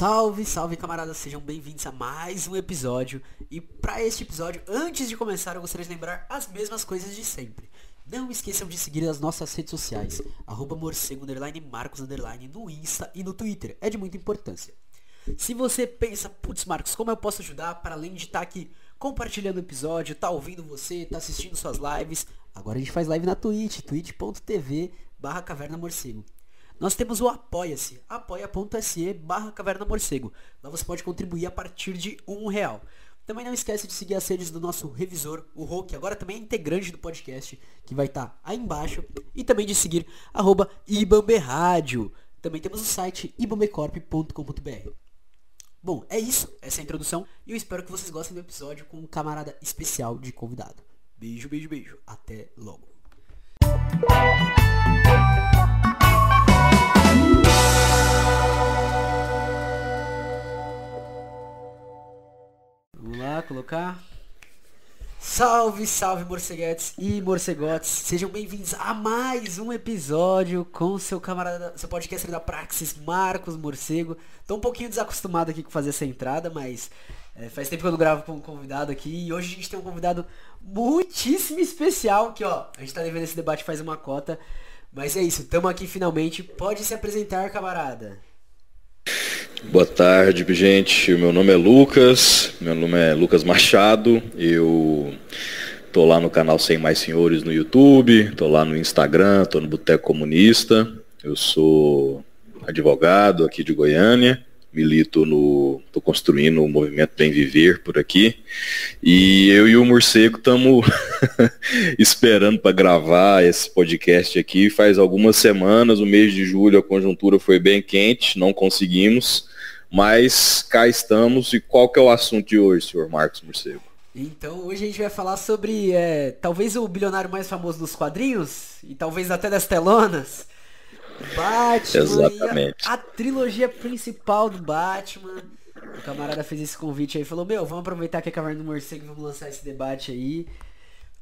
Salve, salve camaradas, sejam bem-vindos a mais um episódio. E para este episódio, antes de começar, eu gostaria de lembrar as mesmas coisas de sempre. Não esqueçam de seguir as nossas redes sociais, arroba morcego, underline, marcos, underline, no Insta e no Twitter, é de muita importância. Se você pensa, putz Marcos, como eu posso ajudar, para além de estar tá aqui compartilhando o episódio, tá ouvindo você, tá assistindo suas lives, agora a gente faz live na Twitch, twitch.tv barra caverna morcego. Nós temos o Apoia-se, apoia.se barra Caverna Morcego. Lá você pode contribuir a partir de um real. Também não esquece de seguir as redes do nosso revisor, o Hulk, agora também é integrante do podcast, que vai estar tá aí embaixo. E também de seguir arroba Ibamberádio. Também temos o site ibambecorp.com.br. Bom, é isso, essa é a introdução. E eu espero que vocês gostem do episódio com um camarada especial de convidado. Beijo, beijo, beijo. Até logo. colocar. Salve, salve morceguetes e morcegotes. Sejam bem-vindos a mais um episódio com seu camarada, seu podcast da Praxis, Marcos Morcego. Tô um pouquinho desacostumado aqui com fazer essa entrada, mas é, faz tempo que eu não gravo com um convidado aqui e hoje a gente tem um convidado muitíssimo especial que, ó, a gente tá devendo esse debate faz uma cota. Mas é isso, tamo aqui finalmente. Pode se apresentar, camarada. Boa tarde, gente. Meu nome é Lucas, meu nome é Lucas Machado. Eu tô lá no canal Sem Mais Senhores no YouTube, tô lá no Instagram, tô no Boteco Comunista. Eu sou advogado aqui de Goiânia, milito no. tô construindo o movimento Bem Viver por aqui. E eu e o Morcego estamos esperando para gravar esse podcast aqui. Faz algumas semanas, o mês de julho a conjuntura foi bem quente, não conseguimos. Mas cá estamos e qual que é o assunto de hoje, senhor Marcos Morcego? Então hoje a gente vai falar sobre é, talvez o bilionário mais famoso dos quadrinhos e talvez até das telonas. Batman. Exatamente. A, a, trilogia principal do Batman. O camarada fez esse convite aí, falou, meu, vamos aproveitar que é Caverna do Morcego e vamos lançar esse debate aí.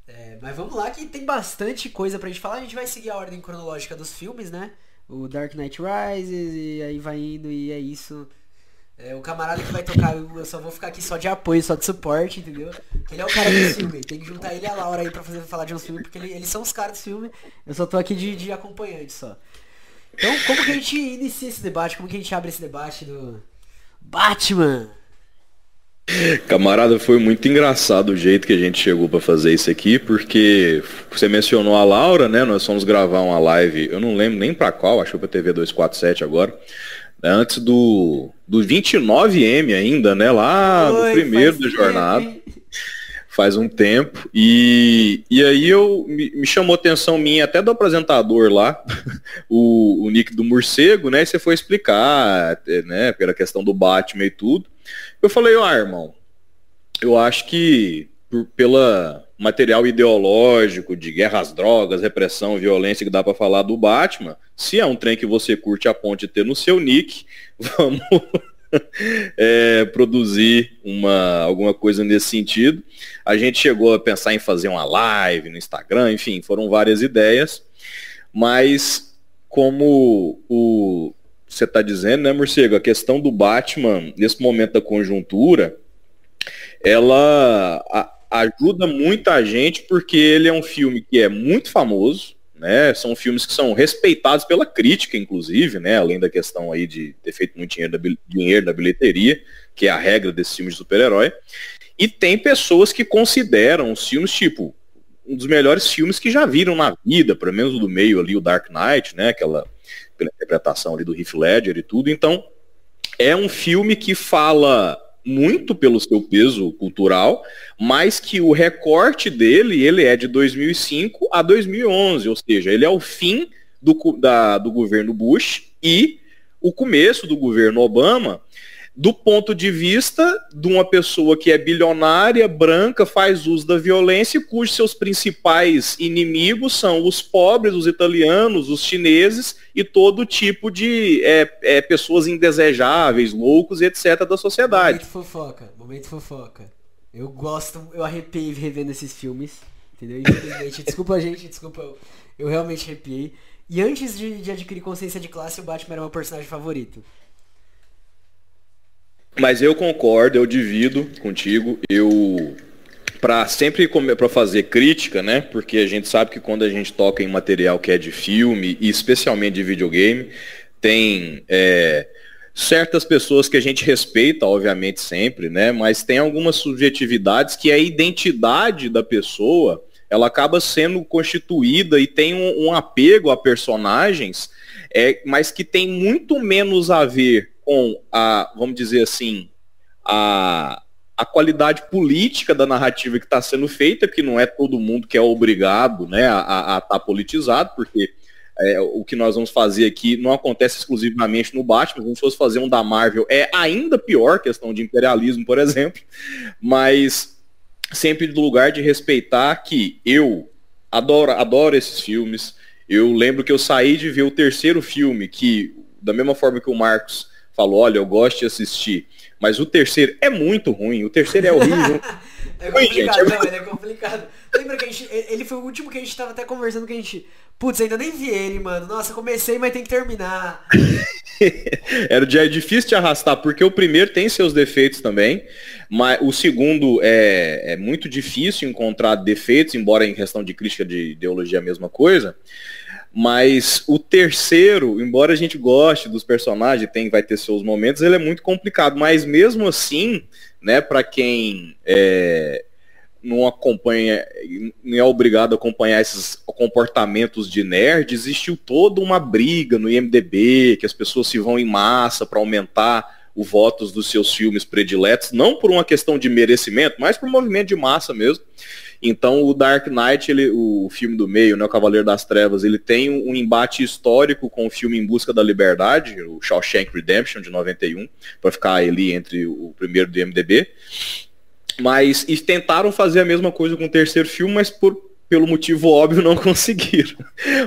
É, mas vamos lá que tem bastante coisa pra gente falar. A gente vai seguir a ordem cronológica dos filmes, né? O Dark Knight Rises e aí vai indo e é isso. É o camarada que vai tocar, eu só vou ficar aqui só de apoio, só de suporte, entendeu? Ele é o cara do filme, tem que juntar ele e a Laura aí pra fazer, falar de um filme, porque ele, eles são os caras do filme, eu só tô aqui de, de acompanhante só. Então, como que a gente inicia esse debate? Como que a gente abre esse debate do Batman? Camarada, foi muito engraçado o jeito que a gente chegou para fazer isso aqui, porque você mencionou a Laura, né? Nós fomos gravar uma live, eu não lembro nem para qual, acho que pra TV 247 agora, né? antes do do 29M ainda, né? Lá Oi, no primeiro da jornada. Faz um tempo. E, e aí eu me, me chamou atenção minha, até do apresentador lá, o, o nick do morcego, né? E você foi explicar, né? Pela questão do Batman e tudo. Eu falei, ó, ah, irmão, eu acho que por, pela material ideológico de guerras, drogas, repressão, violência que dá para falar do Batman, se é um trem que você curte a ponte ter no seu nick, vamos é, produzir uma, alguma coisa nesse sentido. A gente chegou a pensar em fazer uma live no Instagram, enfim, foram várias ideias, mas como o você está dizendo, né, Morcego, a questão do Batman, nesse momento da conjuntura, ela a, ajuda muita gente porque ele é um filme que é muito famoso, né? São filmes que são respeitados pela crítica, inclusive, né? Além da questão aí de ter feito muito dinheiro da, dinheiro da bilheteria, que é a regra desse filme de super-herói. E tem pessoas que consideram os filmes, tipo, um dos melhores filmes que já viram na vida, pelo menos do meio ali, o Dark Knight, né? Aquela pela interpretação ali do Heath Ledger e tudo. Então, é um filme que fala muito pelo seu peso cultural, mas que o recorte dele, ele é de 2005 a 2011, ou seja, ele é o fim do, da, do governo Bush e o começo do governo Obama, do ponto de vista de uma pessoa que é bilionária, branca, faz uso da violência e cujos seus principais inimigos são os pobres, os italianos, os chineses e todo tipo de é, é, pessoas indesejáveis, loucos, etc. da sociedade. Momento fofoca, momento fofoca. Eu gosto, eu arrepiei revendo esses filmes, entendeu? Infelizmente, desculpa gente, desculpa, eu, eu realmente arrepiei. E antes de, de adquirir consciência de classe, o Batman era meu personagem favorito. Mas eu concordo, eu divido contigo. Eu para sempre para fazer crítica, né? Porque a gente sabe que quando a gente toca em material que é de filme e especialmente de videogame, tem é, certas pessoas que a gente respeita, obviamente sempre, né? Mas tem algumas subjetividades que a identidade da pessoa ela acaba sendo constituída e tem um, um apego a personagens, é, mas que tem muito menos a ver com a, vamos dizer assim, a, a qualidade política da narrativa que está sendo feita, que não é todo mundo que é obrigado né, a estar tá politizado, porque é, o que nós vamos fazer aqui não acontece exclusivamente no Batman, se fosse fazer um da Marvel é ainda pior, questão de imperialismo, por exemplo, mas sempre do lugar de respeitar que eu adoro, adoro esses filmes, eu lembro que eu saí de ver o terceiro filme, que da mesma forma que o Marcos falou, olha, eu gosto de assistir. Mas o terceiro é muito ruim, o terceiro é horrível. É, é complicado, gente, é... Não, ele é complicado. Lembra que a gente, ele foi o último que a gente tava até conversando que a gente, putz, ainda nem vi ele, mano. Nossa, comecei, mas tem que terminar. Era difícil de arrastar, porque o primeiro tem seus defeitos também, mas o segundo é, é muito difícil encontrar defeitos, embora em questão de crítica de ideologia é a mesma coisa. Mas o terceiro, embora a gente goste dos personagens, tem, vai ter seus momentos, ele é muito complicado. Mas mesmo assim, né, para quem é, não acompanha, não é obrigado a acompanhar esses comportamentos de nerd, existiu toda uma briga no IMDB, que as pessoas se vão em massa para aumentar os votos dos seus filmes prediletos, não por uma questão de merecimento, mas por um movimento de massa mesmo. Então o Dark Knight, ele, o filme do meio, né, o Cavaleiro das Trevas, ele tem um embate histórico com o filme Em Busca da Liberdade, o Shawshank Redemption de 91, para ficar ali entre o primeiro do MDB. Mas e tentaram fazer a mesma coisa com o terceiro filme, mas por, pelo motivo óbvio não conseguiram.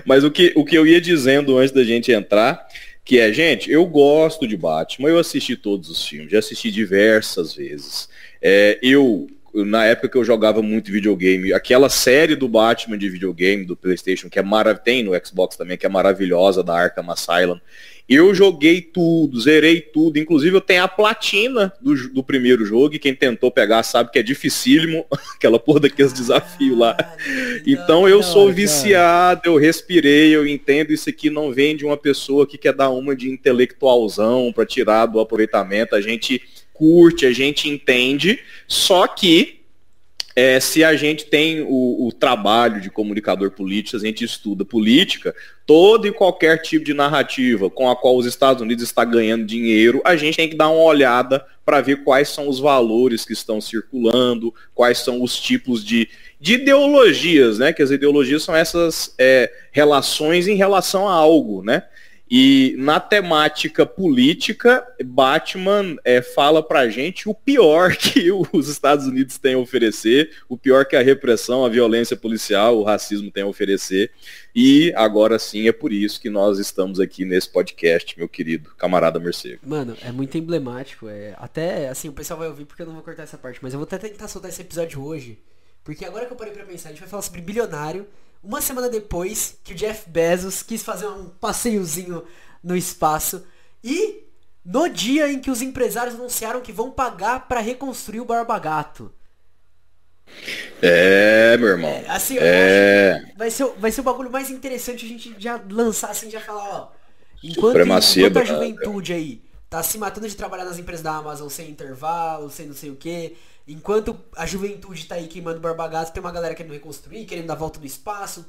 Mas o que, o que eu ia dizendo antes da gente entrar, que é, gente, eu gosto de Batman, eu assisti todos os filmes, já assisti diversas vezes. É, eu na época que eu jogava muito videogame, aquela série do Batman de videogame do PlayStation que é tem no Xbox também, que é maravilhosa da Arkham Asylum. Eu joguei tudo, zerei tudo, inclusive eu tenho a platina do, do primeiro jogo, e quem tentou pegar sabe que é dificílimo, aquela porra daqueles desafios lá. Ah, então eu sou é viciado, eu respirei, eu entendo isso aqui não vem de uma pessoa que quer dar uma de intelectualzão para tirar do aproveitamento. A gente curte, a gente entende, só que é, se a gente tem o, o, trabalho de comunicador político, a gente estuda política, todo e qualquer tipo de narrativa com a qual os Estados Unidos está ganhando dinheiro, a gente tem que dar uma olhada para ver quais são os valores que estão circulando, quais são os tipos de, de ideologias, né? Que as ideologias são essas é, relações em relação a algo, né? E na temática política, Batman é, fala pra gente o pior que os Estados Unidos têm a oferecer, o pior que a repressão, a violência policial, o racismo tem a oferecer. E agora sim é por isso que nós estamos aqui nesse podcast, meu querido camarada Morcego. Mano, é muito emblemático. É... Até assim, o pessoal vai ouvir porque eu não vou cortar essa parte, mas eu vou até tentar soltar esse episódio hoje. Porque agora que eu parei pra pensar, a gente vai falar sobre bilionário uma semana depois que o Jeff Bezos quis fazer um passeiozinho no espaço e no dia em que os empresários anunciaram que vão pagar para reconstruir o Barbagato. É, meu irmão. É, assim, é... vai ser, vai ser o bagulho mais interessante a gente já lançar assim, já falar, ó. Enquanto, enquanto a juventude aí tá se matando de trabalhar nas empresas da Amazon sem intervalo, sem não sei o que, Enquanto a juventude tá aí queimando barbagato, tem uma galera querendo reconstruir, querendo dar volta no espaço,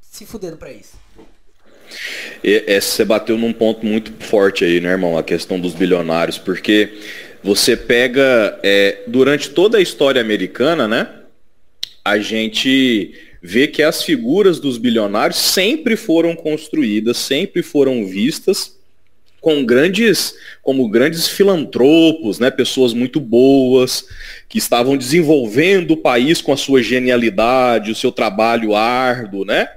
se fudendo para isso. E, é, você bateu num ponto muito forte aí, né, irmão? A questão dos bilionários, porque você pega é, durante toda a história americana, né? A gente vê que as figuras dos bilionários sempre foram construídas, sempre foram vistas com grandes, como grandes filantropos, né, pessoas muito boas, que estavam desenvolvendo o país com a sua genialidade, o seu trabalho árduo, né?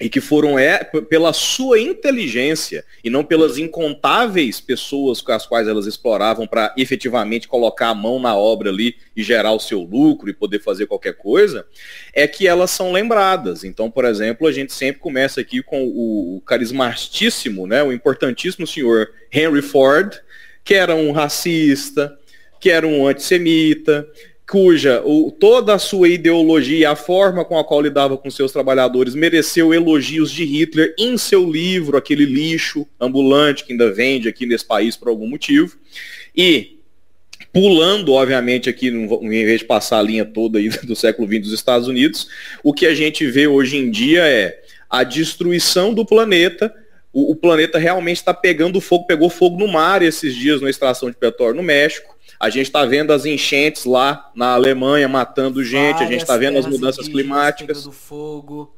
e que foram é, pela sua inteligência e não pelas incontáveis pessoas com as quais elas exploravam para efetivamente colocar a mão na obra ali e gerar o seu lucro e poder fazer qualquer coisa, é que elas são lembradas. Então, por exemplo, a gente sempre começa aqui com o, carismatíssimo, né, o importantíssimo senhor Henry Ford, que era um racista, que era um antissemita, cuja o, toda a sua ideologia, a forma com a qual lidava com seus trabalhadores, mereceu elogios de Hitler em seu livro, aquele lixo ambulante que ainda vende aqui nesse país por algum motivo. E pulando, obviamente, aqui, em vez de passar a linha toda aí do século XX dos Estados Unidos, o que a gente vê hoje em dia é a destruição do planeta o, planeta realmente está pegando fogo, pegou fogo no mar esses dias na extração de petróleo no México. A gente está vendo as enchentes lá na Alemanha matando gente, várias a gente está vendo as mudanças climáticas. Fogo,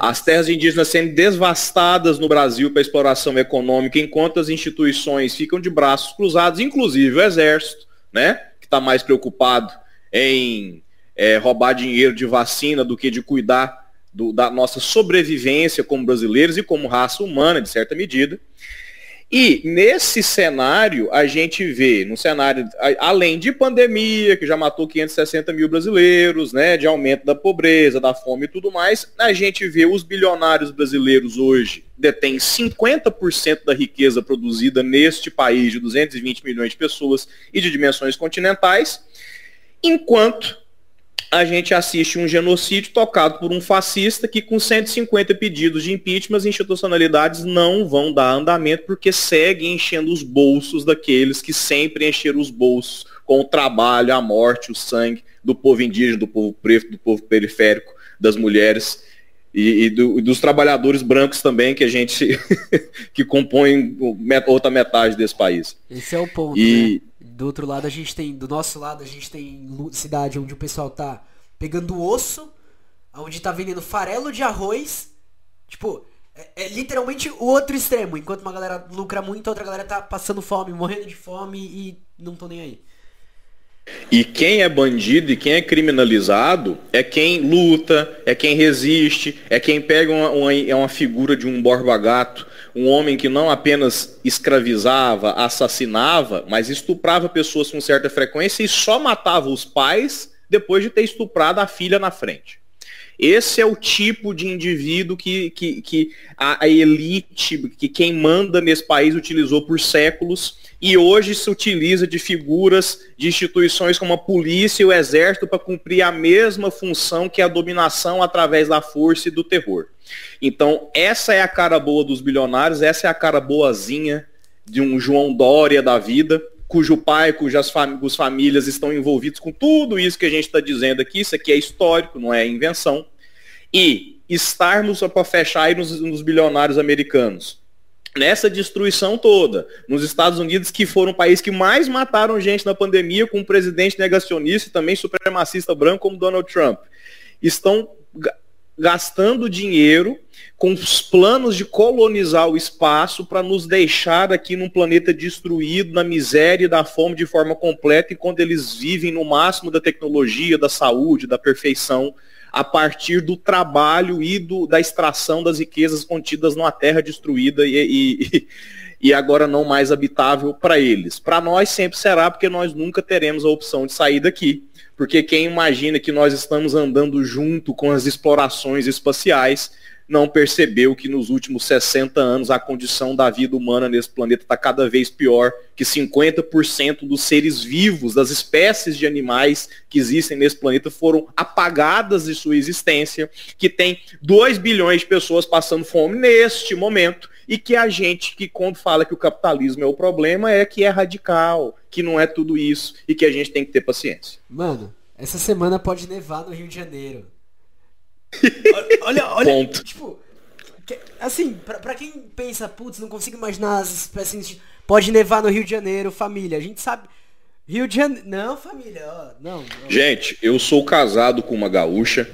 as terras indígenas sendo devastadas no Brasil para exploração econômica, enquanto as instituições ficam de braços cruzados, inclusive o Exército, né? Que está mais preocupado em é, roubar dinheiro de vacina do que de cuidar do, da nossa sobrevivência como brasileiros e como raça humana, de certa medida. E nesse cenário, a gente vê, num cenário, além de pandemia, que já matou 560 mil brasileiros, né, de aumento da pobreza, da fome e tudo mais, a gente vê os bilionários brasileiros hoje detêm 50% da riqueza produzida neste país de 220 milhões de pessoas e de dimensões continentais, enquanto a gente assiste um genocídio tocado por um fascista que com 150 pedidos de impeachment as institucionalidades não vão dar andamento porque segue enchendo os bolsos daqueles que sempre encheram os bolsos com o trabalho, a morte, o sangue do povo indígena, do povo preto, do povo periférico, das mulheres e, e, do, e dos trabalhadores brancos também que a gente que compõem outra metade desse país. Esse é o ponto. E, né? do outro lado a gente tem, do nosso lado a gente tem cidade onde o pessoal tá pegando osso, onde tá vendendo farelo de arroz. Tipo, é, é, literalmente o outro extremo. Enquanto uma galera lucra muito, a outra galera tá passando fome, morrendo de fome e não estou nem aí. E quem é bandido e quem é criminalizado é quem luta, é quem resiste, é quem pega uma, uma, é uma figura de um Borba Gato um homem que não apenas escravizava, assassinava, mas estuprava pessoas com certa frequência e só matava os pais depois de ter estuprado a filha na frente. Esse é o tipo de indivíduo que, que, que a, a elite, que quem manda nesse país utilizou por séculos e hoje se utiliza de figuras de instituições como a polícia e o exército para cumprir a mesma função que a dominação através da força e do terror. Então, essa é a cara boa dos bilionários, essa é a cara boazinha de um João Dória da vida, cujo pai, cujas famílias estão envolvidos com tudo isso que a gente está dizendo aqui. Isso aqui é histórico, não é invenção. E estarmos para fechar aí nos, nos bilionários americanos nessa destruição toda. Nos Estados Unidos, que foram o país que mais mataram gente na pandemia, com um presidente negacionista e também supremacista branco como Donald Trump, estão gastando dinheiro com os planos de colonizar o espaço para nos deixar aqui num planeta destruído, na miséria e da fome de forma completa, enquanto eles vivem no máximo da tecnologia, da saúde, da perfeição, a partir do trabalho e do, da extração das riquezas contidas numa terra destruída e, e, e agora não mais habitável para eles. Para nós sempre será, porque nós nunca teremos a opção de sair daqui porque quem imagina que nós estamos andando junto com as explorações espaciais não percebeu que nos últimos 60 anos a condição da vida humana nesse planeta está cada vez pior, que 50% dos seres vivos, das espécies de animais que existem nesse planeta foram apagadas de sua existência, que tem 2 bilhões de pessoas passando fome neste momento, e que a gente que quando fala que o capitalismo é o problema é que é radical, que não é tudo isso e que a gente tem que ter paciência. Mano, essa semana pode nevar no Rio de Janeiro. olha, olha, Ponto. tipo, assim, pra, quem pensa, putz, não consigo imaginar as espécies, pode nevar no Rio de Janeiro, família, a gente sabe, Rio de Janeiro, não, família, ó, não, não. Gente, eu sou casado com uma gaúcha,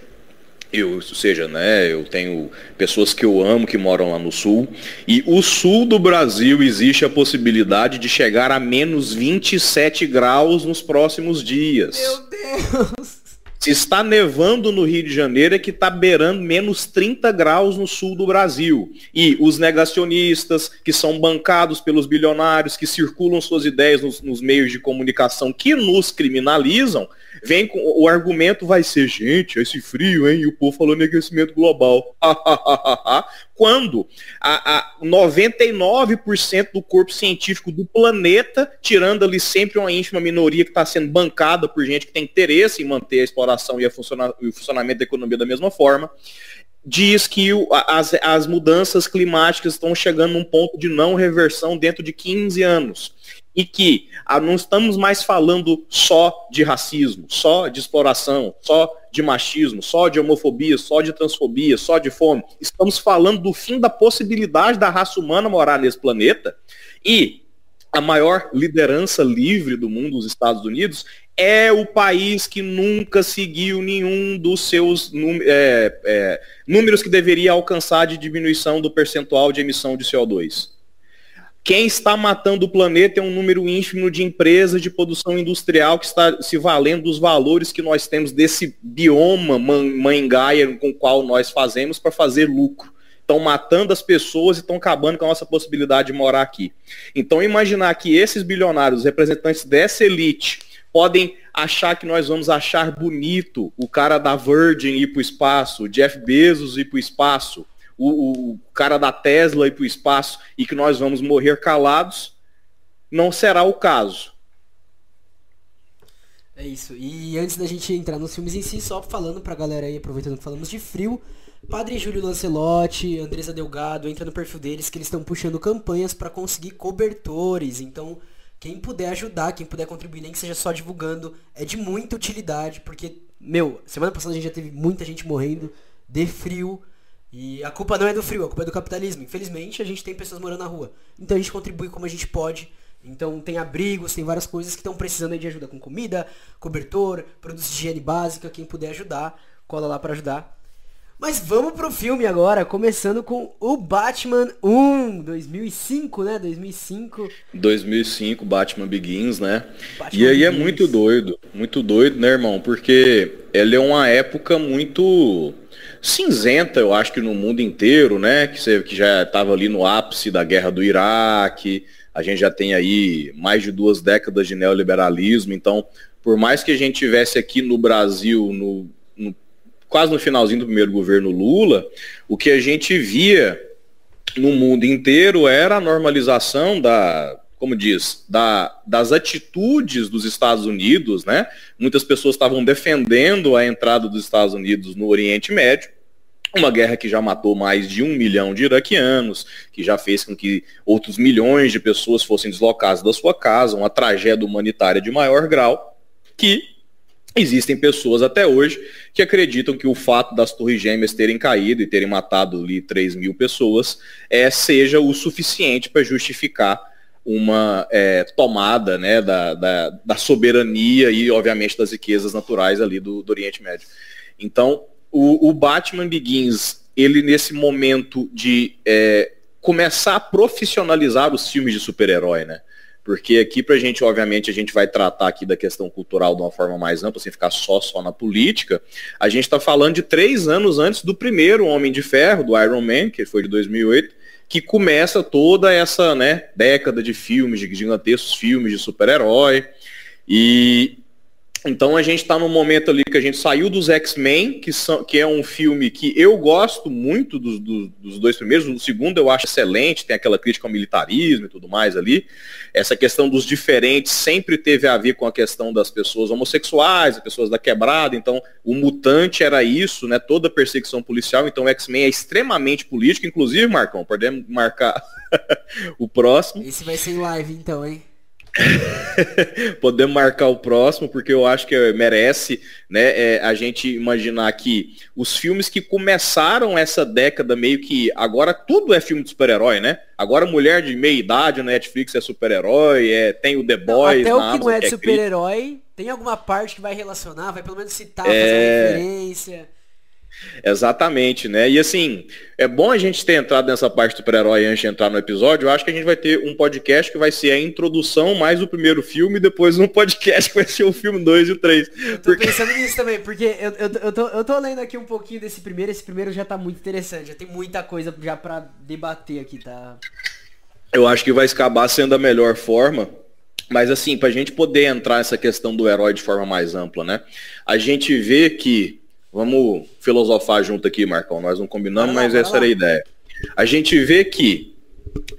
eu, ou seja, né, eu tenho pessoas que eu amo que moram lá no sul. E o sul do Brasil existe a possibilidade de chegar a menos 27 graus nos próximos dias. Meu Deus! Se está nevando no Rio de Janeiro, é que está beirando menos 30 graus no sul do Brasil. E os negacionistas, que são bancados pelos bilionários, que circulam suas ideias nos, nos meios de comunicação que nos criminalizam, Vem com. O argumento vai ser, gente, esse frio, hein? E o povo falou aquecimento global. Quando a, a 99% do corpo científico do planeta, tirando ali sempre uma ínfima minoria que está sendo bancada por gente que tem interesse em manter a exploração e a o funcionamento da economia da mesma forma, diz que o, as, as mudanças climáticas estão chegando num ponto de não reversão dentro de 15 anos e que ah, não estamos mais falando só de racismo, só de exploração, só de machismo, só de homofobia, só de transfobia, só de fome. Estamos falando do fim da possibilidade da raça humana morar nesse planeta e a maior liderança livre do mundo, os Estados Unidos, é o país que nunca seguiu nenhum dos seus é, é, números que deveria alcançar de diminuição do percentual de emissão de CO2. Quem está matando o planeta é um número ínfimo de empresas de produção industrial que está se valendo dos valores que nós temos desse bioma mangaia com o qual nós fazemos para fazer lucro. Estão matando as pessoas e estão acabando com a nossa possibilidade de morar aqui. Então, imaginar que esses bilionários, representantes dessa elite, podem achar que nós vamos achar bonito o cara da Virgin ir para o espaço, o Jeff Bezos ir para o espaço, o, o cara da Tesla ir para o espaço e que nós vamos morrer calados, não será o caso. É isso. E antes da gente entrar nos filmes em si, só falando para a galera aí, aproveitando que falamos de frio, Padre Júlio Lancelotti, Andresa Delgado, entra no perfil deles que eles estão puxando campanhas para conseguir cobertores. Então, quem puder ajudar, quem puder contribuir, nem que seja só divulgando, é de muita utilidade, porque, meu, semana passada a gente já teve muita gente morrendo de frio e a culpa não é do frio, a culpa é do capitalismo. Infelizmente, a gente tem pessoas morando na rua. Então a gente contribui como a gente pode. Então tem abrigos, tem várias coisas que estão precisando de ajuda com comida, cobertor, produtos de higiene básica, quem puder ajudar, cola lá para ajudar. Mas vamos pro filme agora, começando com o Batman 1, 2005, né? 2005. 2005, Batman Begins, né? Batman e aí é Begins. é muito doido, muito doido, né, irmão? Porque ela é uma época muito cinzenta, eu acho que no mundo inteiro, né? Que, você, que já estava ali no ápice da guerra do Iraque. A gente já tem aí mais de duas décadas de neoliberalismo. Então, por mais que a gente tivesse aqui no Brasil, no, no quase no finalzinho do primeiro governo Lula, o que a gente via no mundo inteiro era a normalização da como diz, da, das atitudes dos Estados Unidos, né? Muitas pessoas estavam defendendo a entrada dos Estados Unidos no Oriente Médio, uma guerra que já matou mais de um milhão de iraquianos, que já fez com que outros milhões de pessoas fossem deslocadas da sua casa, uma tragédia humanitária de maior grau, que existem pessoas até hoje que acreditam que o fato das Torres Gêmeas terem caído e terem matado ali 3 mil pessoas é, seja o suficiente para justificar uma é, tomada né, da, da, da, soberania e, obviamente, das riquezas naturais ali do, do Oriente Médio. Então, o, o, Batman Begins, ele nesse momento de é, começar a profissionalizar os filmes de super-herói, né? Porque aqui pra gente, obviamente, a gente vai tratar aqui da questão cultural de uma forma mais ampla, sem ficar só só na política. A gente está falando de três anos antes do primeiro Homem de Ferro, do Iron Man, que foi de 2008, que começa toda essa né, década de filmes, de gigantescos filmes de super-herói. E então a gente está no momento ali que a gente saiu dos X-Men, que, são, que é um filme que eu gosto muito dos, dos, dois primeiros. O segundo eu acho excelente, tem aquela crítica ao militarismo e tudo mais ali. Essa questão dos diferentes sempre teve a ver com a questão das pessoas homossexuais, as pessoas da quebrada. Então o mutante era isso, né? Toda perseguição policial. Então o X-Men é extremamente político, inclusive, Marcão, podemos marcar o próximo. Esse vai ser live então, hein? Podemos marcar o próximo, porque eu acho que eh, merece né, é, a gente imaginar que os filmes que começaram essa década, meio que agora tudo é filme de super-herói, né? Agora mulher de meia idade na Netflix é super-herói, é, tem o The Boys. até o que não é de é super-herói, tem alguma parte que vai relacionar, vai pelo menos citar, é... fazer referência. Exatamente, né? E assim, é bom a gente ter entrado nessa parte do super-herói antes de entrar no episódio. Eu acho que a gente vai ter um podcast que vai ser a introdução mais o primeiro filme, e depois um podcast que vai ser o filme 2 e o 3. tô porque... pensando nisso também, porque eu, eu, eu, tô, eu tô lendo aqui um pouquinho desse primeiro, esse primeiro já tá muito interessante, já tem muita coisa já para debater aqui, tá? Eu acho que vai acabar sendo a melhor forma, mas assim, para a gente poder entrar nessa questão do herói de forma mais ampla, né? A gente vê que Vamos filosofar junto aqui, Marcão. Nós não combinamos, não, mas não, essa não. era a ideia. A gente vê que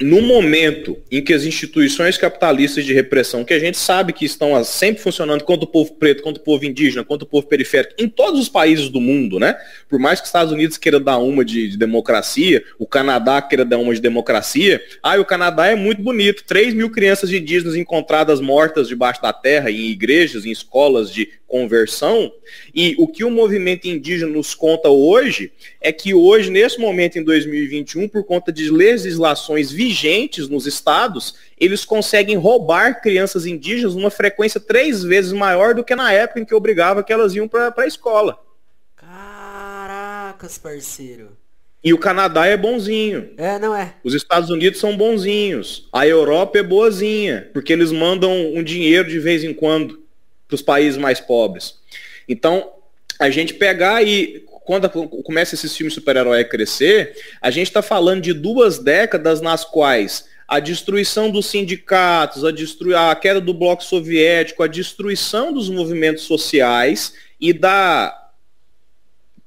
no momento em que as instituições capitalistas de repressão, que a gente sabe que estão sempre funcionando contra o povo preto, contra o povo indígena, contra o povo periférico, em todos os países do mundo, né? Por mais que os Estados Unidos queira dar uma de, de democracia, o Canadá queira dar uma de democracia, aí o Canadá é muito bonito, 3 mil crianças indígenas encontradas mortas debaixo da terra, em igrejas, em escolas de conversão, e o que o movimento indígena nos conta hoje é que hoje, nesse momento em 2021, por conta de legislações vigentes nos estados, eles conseguem roubar crianças indígenas numa frequência três vezes maior do que na época em que obrigava que elas iam para a escola. Caracas, parceiro. E o Canadá é bonzinho. É, não é? Os Estados Unidos são bonzinhos. A Europa é boazinha, porque eles mandam um dinheiro de vez em quando para os países mais pobres. Então, a gente pegar e quando começa esse filme super-herói a crescer, a gente está falando de duas décadas nas quais a destruição dos sindicatos, a, destru... a queda do bloco soviético, a destruição dos movimentos sociais e da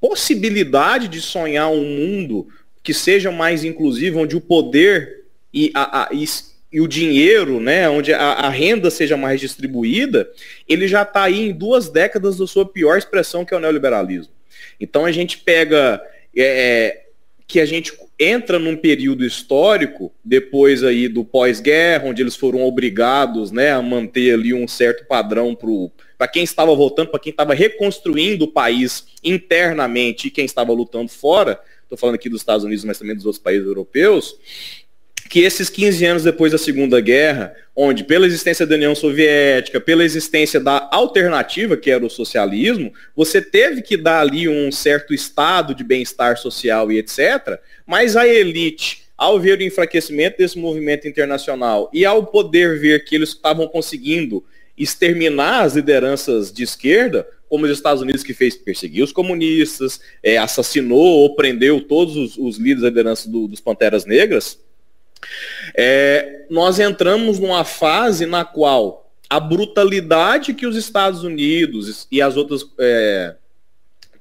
possibilidade de sonhar um mundo que seja mais inclusivo, onde o poder e, a, a, e, e o dinheiro, né, onde a, a, renda seja mais distribuída, ele já está aí em duas décadas da sua pior expressão, que é o neoliberalismo. Então a gente pega é, é, que a gente entra num período histórico depois aí do pós-guerra, onde eles foram obrigados, né, a manter ali um certo padrão para quem estava voltando, para quem estava reconstruindo o país internamente e quem estava lutando fora. Estou falando aqui dos Estados Unidos, mas também dos outros países europeus que esses 15 anos depois da Segunda Guerra, onde pela existência da União Soviética, pela existência da alternativa, que era o socialismo, você teve que dar ali um certo estado de bem-estar social e etc., mas a elite, ao ver o enfraquecimento desse movimento internacional e ao poder ver que eles estavam conseguindo exterminar as lideranças de esquerda, como os Estados Unidos que fez perseguir os comunistas, é, assassinou ou prendeu todos os, os líderes da liderança do, dos Panteras Negras, é, nós entramos numa fase na qual a brutalidade que os Estados Unidos e as outras é,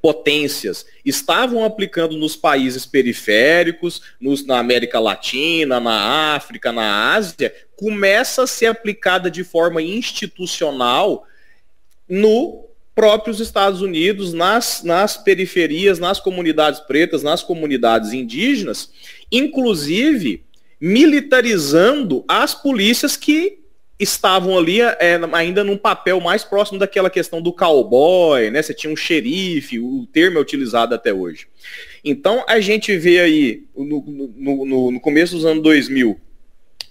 potências estavam aplicando nos países periféricos, nos, na América Latina, na África, na Ásia, começa a ser aplicada de forma institucional no próprios Estados Unidos, nas, nas periferias, nas comunidades pretas, nas comunidades indígenas, inclusive militarizando as polícias que estavam ali é, ainda num papel mais próximo daquela questão do cowboy, né? Você tinha um xerife, o termo é utilizado até hoje. Então a gente vê aí, no, no, no, no começo dos anos 2000,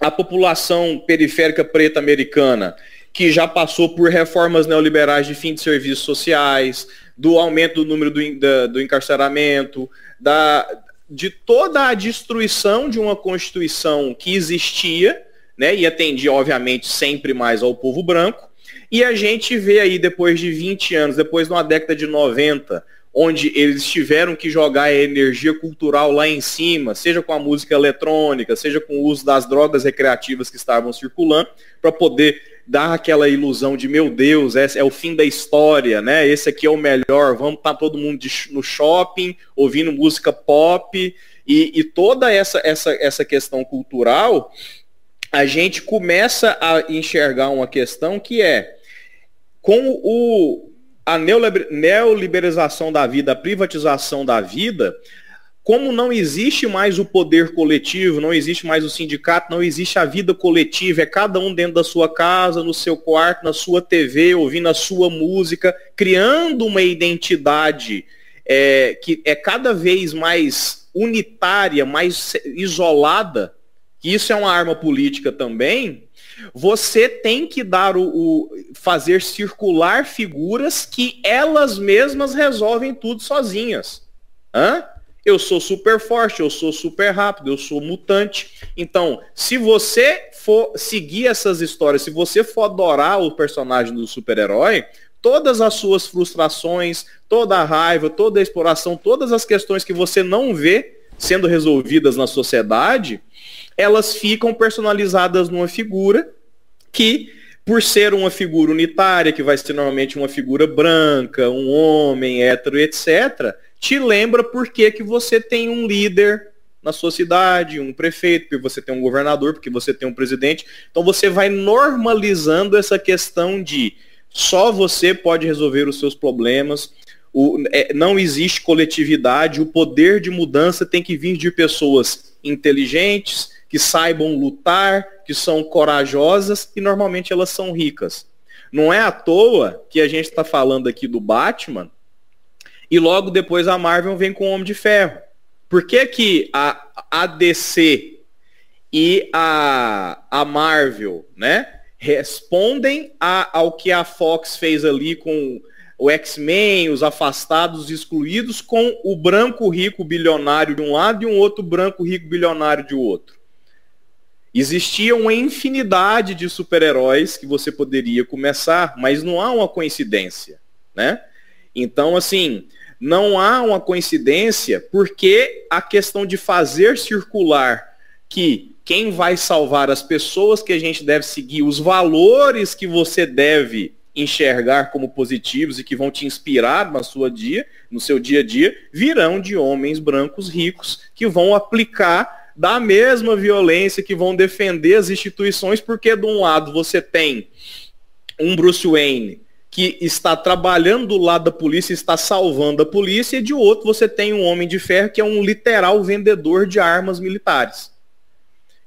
a população periférica preta americana que já passou por reformas neoliberais de fim de serviços sociais, do aumento do número do, da, do encarceramento, da, de toda a destruição de uma Constituição que existia, né, e atendia, obviamente, sempre mais ao povo branco. E a gente vê aí, depois de 20 anos, depois de uma década de 90, onde eles tiveram que jogar a energia cultural lá em cima, seja com a música eletrônica, seja com o uso das drogas recreativas que estavam circulando, para poder dá aquela ilusão de meu Deus, esse é o fim da história, né? Esse aqui é o melhor, vamos estar tá todo mundo no shopping, ouvindo música pop e, e, toda essa, essa, essa questão cultural, a gente começa a enxergar uma questão que é com o, a neoliberalização da vida, a privatização da vida, como não existe mais o poder coletivo, não existe mais o sindicato, não existe a vida coletiva, é cada um dentro da sua casa, no seu quarto, na sua TV, ouvindo a sua música, criando uma identidade é, que é cada vez mais unitária, mais isolada, que isso é uma arma política também, você tem que dar o, o, fazer circular figuras que elas mesmas resolvem tudo sozinhas. Hã? eu sou super forte, eu sou super rápido, eu sou mutante. Então, se você for seguir essas histórias, se você for adorar o personagem do super-herói, todas as suas frustrações, toda a raiva, toda a exploração, todas as questões que você não vê sendo resolvidas na sociedade, elas ficam personalizadas numa figura que por ser uma figura unitária, que vai ser normalmente uma figura branca, um homem, hétero, etc., te lembra por que, que você tem um líder na sua cidade, um prefeito, porque você tem um governador, porque você tem um presidente. Então você vai normalizando essa questão de só você pode resolver os seus problemas, o, é, não existe coletividade, o poder de mudança tem que vir de pessoas inteligentes, que saibam lutar, que são corajosas e normalmente elas são ricas. Não é à toa que a gente está falando aqui do Batman, e logo depois a Marvel vem com o Homem de Ferro. Por que, que a, ADC DC e a, a Marvel, né? Respondem a, ao que a Fox fez ali com o X-Men, os afastados, excluídos, com o branco rico bilionário de um lado e um outro branco rico bilionário de outro. Existia uma infinidade de super-heróis que você poderia começar, mas não há uma coincidência, né? Então, assim, não há uma coincidência, porque a questão de fazer circular que quem vai salvar as pessoas que a gente deve seguir, os valores que você deve enxergar como positivos e que vão te inspirar dia, no seu dia a dia, virão de homens brancos ricos que vão aplicar da mesma violência que vão defender as instituições, porque de um lado você tem um Bruce Wayne que está trabalhando do lado da polícia, está salvando a polícia, e de outro você tem um homem de ferro que é um literal vendedor de armas militares.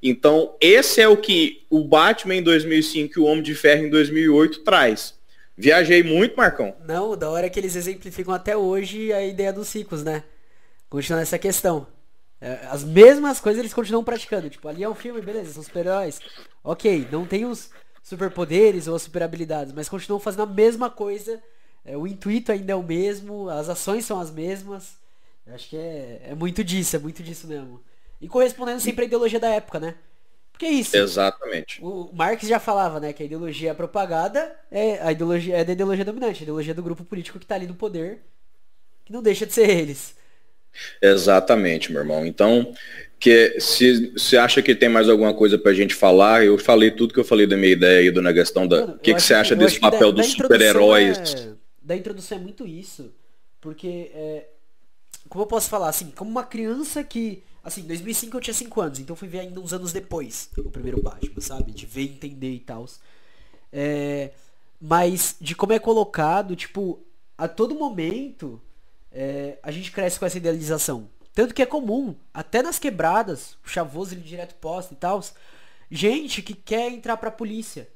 Então, esse é o que o Batman em 2005 e o Homem de Ferro em 2008 traz. Viajei muito, Marcão. Não, da hora que eles exemplificam até hoje a ideia dos ciclos, né? Continuando essa questão. É, as mesmas coisas eles continuam praticando. Tipo, ali é um filme, beleza, são super-heróis. Ok, não tem os, superpoderes ou super habilidades, mas continuam fazendo a mesma coisa. É, o intuito ainda é o mesmo, as ações são as mesmas. Eu acho que é, é muito disso, é muito disso mesmo. E correspondendo sempre à ideologia da época, né? Porque é isso. Exatamente. O Marx já falava, né, que a ideologia propagada é a ideologia é da ideologia dominante, a ideologia do grupo político que está ali no poder, que não deixa de ser eles. Exatamente, meu irmão. Então, que é, se você acha que tem mais alguma coisa para a gente falar, eu falei tudo que eu falei da minha ideia aí, dona Gastão, da o que, que você acha desse papel da, dos super-heróis? É, da introdução é muito isso, porque é, como eu posso falar assim, como uma criança que assim, 2005 eu tinha 5 anos, então fui ver ainda uns anos depois o primeiro Batman, sabe? De ver, entender e tal. É, mas de como é colocado, tipo, a todo momento é, a gente cresce com essa idealização tanto que é comum, até nas quebradas, o Chavoso ele direto posta e tal, gente que quer entrar pra polícia.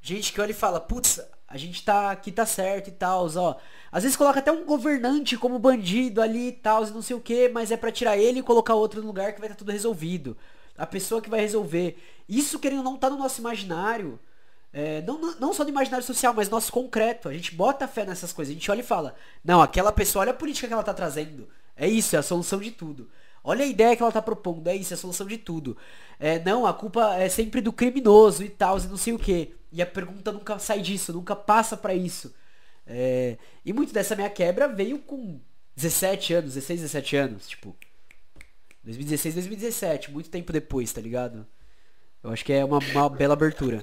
Gente que olha e fala, putz, a gente tá aqui tá certo e tal, ó. Às vezes coloca até um governante como bandido ali e tal, e não sei o que, mas é para tirar ele e colocar outro no lugar que vai estar tá tudo resolvido. A pessoa que vai resolver. Isso querendo não tá no nosso imaginário. É, não, não só no imaginário social, mas nosso concreto. A gente bota fé nessas coisas. A gente olha e fala, não, aquela pessoa, olha a política que ela tá trazendo. É isso, é a solução de tudo. Olha a ideia que ela tá propondo, é isso, é a solução de tudo. É, não, a culpa é sempre do criminoso e tal, e não sei o que. E a pergunta nunca sai disso, nunca passa para isso. É, e muito dessa minha quebra veio com 17 anos, 16, 17 anos, tipo. 2016, 2017, muito tempo depois, tá ligado? Eu acho que é uma, uma bela abertura.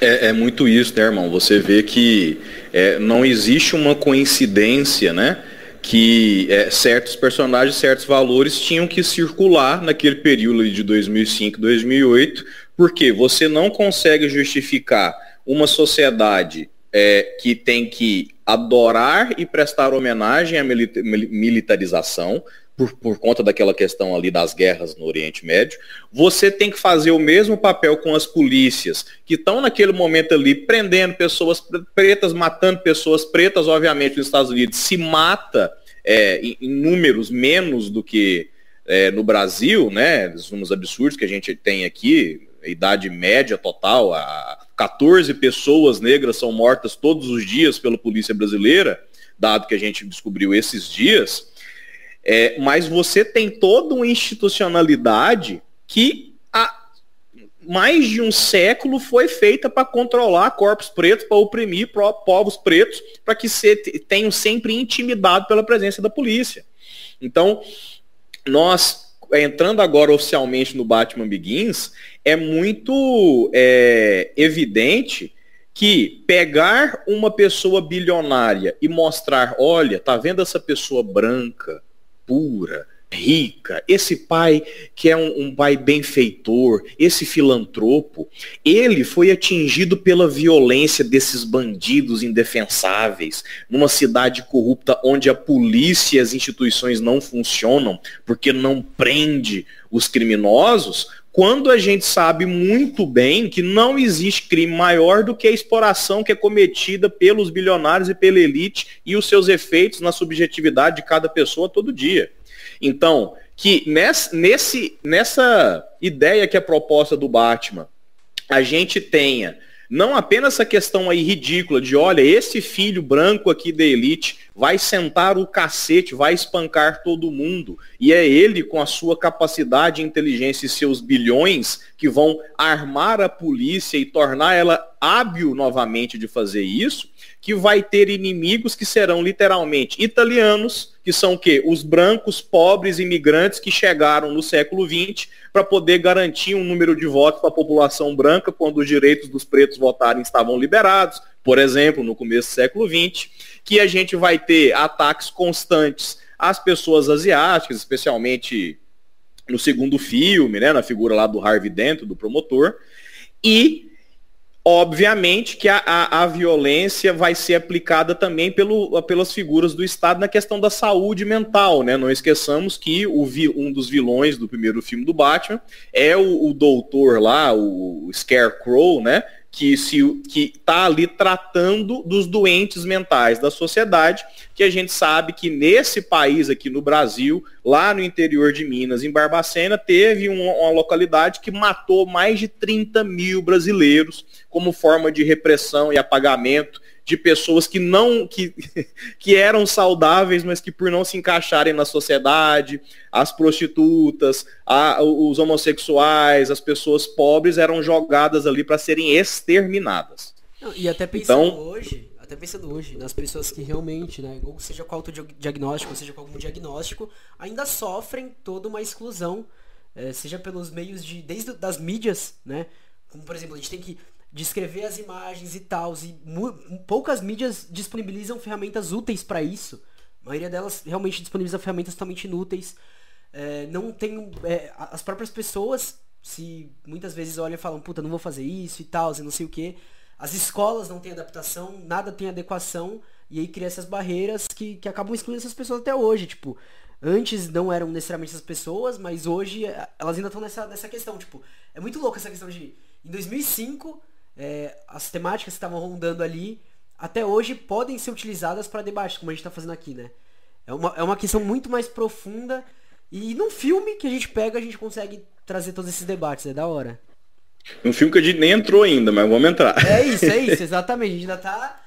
É, é, muito isso, né, irmão? Você vê que é, não existe uma coincidência, né? que é, certos personagens, certos valores tinham que circular naquele período de 2005, 2008, porque você não consegue justificar uma sociedade é, que tem que adorar e prestar homenagem à militarização, por, por conta daquela questão ali das guerras no Oriente Médio, você tem que fazer o mesmo papel com as polícias, que estão naquele momento ali prendendo pessoas pretas, matando pessoas pretas, obviamente nos Estados Unidos se mata é, em, em números menos do que é, no Brasil, né, uns absurdos que a gente tem aqui, a idade média total, a 14 pessoas negras são mortas todos os dias pela polícia brasileira, dado que a gente descobriu esses dias, é, mas você tem toda uma institucionalidade que há mais de um século foi feita para controlar corpos pretos, para oprimir povos pretos, para que se tenham sempre intimidado pela presença da polícia. Então, nós é, entrando agora oficialmente no Batman Begins, é muito é, evidente que pegar uma pessoa bilionária e mostrar, olha, tá vendo essa pessoa branca, pura, rica, esse pai que é um, um pai benfeitor, esse filantropo, ele foi atingido pela violência desses bandidos indefensáveis, numa cidade corrupta onde a polícia e as instituições não funcionam, porque não prende os criminosos, quando a gente sabe muito bem que não existe crime maior do que a exploração que é cometida pelos bilionários e pela elite e os seus efeitos na subjetividade de cada pessoa todo dia. Então, que nessa, nesse, nessa ideia que é proposta do Batman, a gente tenha não apenas essa questão aí ridícula de, olha, esse filho branco aqui da elite vai sentar o cacete, vai espancar todo mundo. E é ele, com a sua capacidade, inteligência e seus bilhões, que vão armar a polícia e tornar ela hábil novamente de fazer isso, que vai ter inimigos que serão literalmente italianos, que são o quê? Os brancos, pobres, imigrantes que chegaram no século XX para poder garantir um número de votos para a população branca quando os direitos dos pretos votarem estavam liberados, por exemplo, no começo do século XX, que a gente vai ter ataques constantes às pessoas asiáticas, especialmente no segundo filme, né, na figura lá do Harvey Dent, do promotor, e Obviamente que a, a, a, violência vai ser aplicada também pelo, pelas figuras do Estado na questão da saúde mental, né? Não esqueçamos que o, um dos vilões do primeiro filme do Batman é o, o doutor lá, o Scarecrow, né? que se que está ali tratando dos doentes mentais da sociedade, que a gente sabe que nesse país aqui no Brasil, lá no interior de Minas, em Barbacena, teve uma localidade que matou mais de 30 mil brasileiros como forma de repressão e apagamento de pessoas que não que, que eram saudáveis, mas que por não se encaixarem na sociedade, as prostitutas, a, os homossexuais, as pessoas pobres eram jogadas ali para serem exterminadas. e até pensando então, hoje, até pensando hoje, nas pessoas que realmente, né, ou seja com diagnóstico seja qual algum diagnóstico, ainda sofrem toda uma exclusão, é, seja pelos meios de, desde das mídias, né? Como por exemplo, a gente tem que de escrever as imagens e tal. E poucas mídias disponibilizam ferramentas úteis para isso. A maioria delas realmente disponibiliza ferramentas totalmente inúteis. É, não tem. É, as próprias pessoas, se muitas vezes olham e falam, puta, não vou fazer isso e tal, e não sei o que. As escolas não têm adaptação, nada tem adequação, e aí cria essas barreiras que, que acabam excluindo essas pessoas até hoje. Tipo, antes não eram necessariamente essas pessoas, mas hoje é, elas ainda estão nessa, nessa questão. Tipo, é muito louco essa questão de. Em 2005, é, as temáticas que estavam rondando ali, até hoje podem ser utilizadas para debate, como a gente está fazendo aqui, né? É uma, é uma questão muito mais profunda e num filme que a gente pega, a gente consegue trazer todos esses debates, é da hora. Um filme que a gente nem entrou ainda, mas vamos entrar. É isso, é isso, exatamente. A gente ainda tá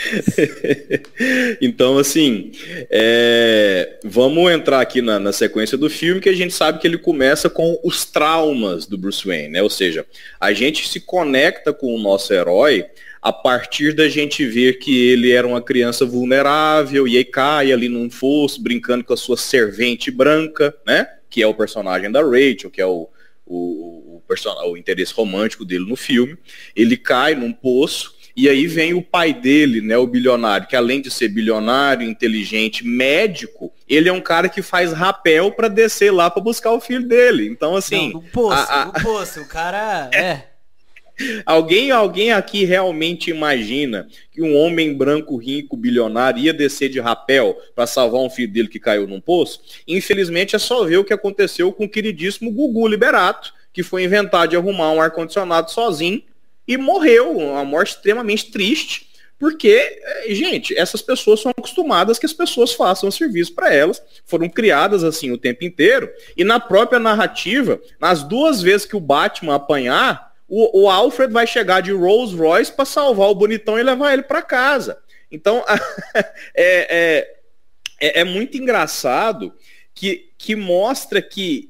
então, assim, é... vamos entrar aqui na, na, sequência do filme, que a gente sabe que ele começa com os traumas do Bruce Wayne, né? Ou seja, a gente se conecta com o nosso herói a partir da gente ver que ele era uma criança vulnerável e aí cai ali num fosso, brincando com a sua servente branca, né? Que é o personagem da Rachel, que é o, o, o, o interesse romântico dele no filme. Ele cai num poço e aí vem o pai dele, né, o bilionário, que além de ser bilionário, inteligente, médico, ele é um cara que faz rapel para descer lá para buscar o filho dele. Então assim, não, no poço, a, a... No poço, o cara é. é. Alguém, alguém aqui realmente imagina que um homem branco, rico, bilionário ia descer de rapel para salvar um filho dele que caiu num poço? Infelizmente é só ver o que aconteceu com o queridíssimo Gugu Liberato, que foi inventar de arrumar um ar-condicionado sozinho e morreu, uma morte extremamente triste, porque, é, gente, essas pessoas são acostumadas que as pessoas façam serviço para elas, foram criadas assim o tempo inteiro, e na própria narrativa, nas duas vezes que o Batman apanhar, o, o Alfred vai chegar de Rolls Royce para salvar o bonitão e levar ele para casa. Então, é, é, é, é muito engraçado que, que mostra que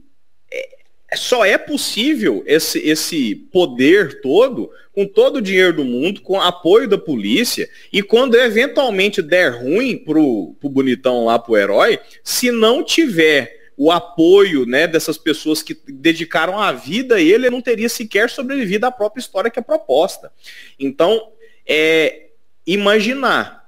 é, só é possível esse, esse poder todo com todo o dinheiro do mundo, com apoio da polícia, e quando eventualmente der ruim pro, pro bonitão lá, pro herói, se não tiver o apoio né, dessas pessoas que dedicaram a vida a ele, ele não teria sequer sobrevivido à própria história que é proposta. Então, é imaginar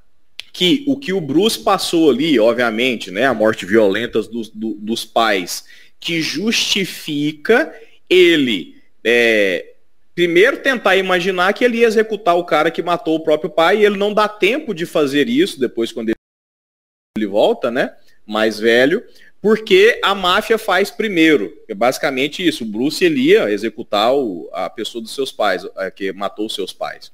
que o que o Bruce passou ali, obviamente, né, a morte violenta dos, do, dos pais, que justifica ele é, primeiro tentar imaginar que ele ia executar o cara que matou o próprio pai e ele não dá tempo de fazer isso depois quando ele volta, né? Mais velho, porque a máfia faz primeiro. É basicamente isso. O Bruce ele ia executar o, a pessoa dos seus pais, que matou os seus pais.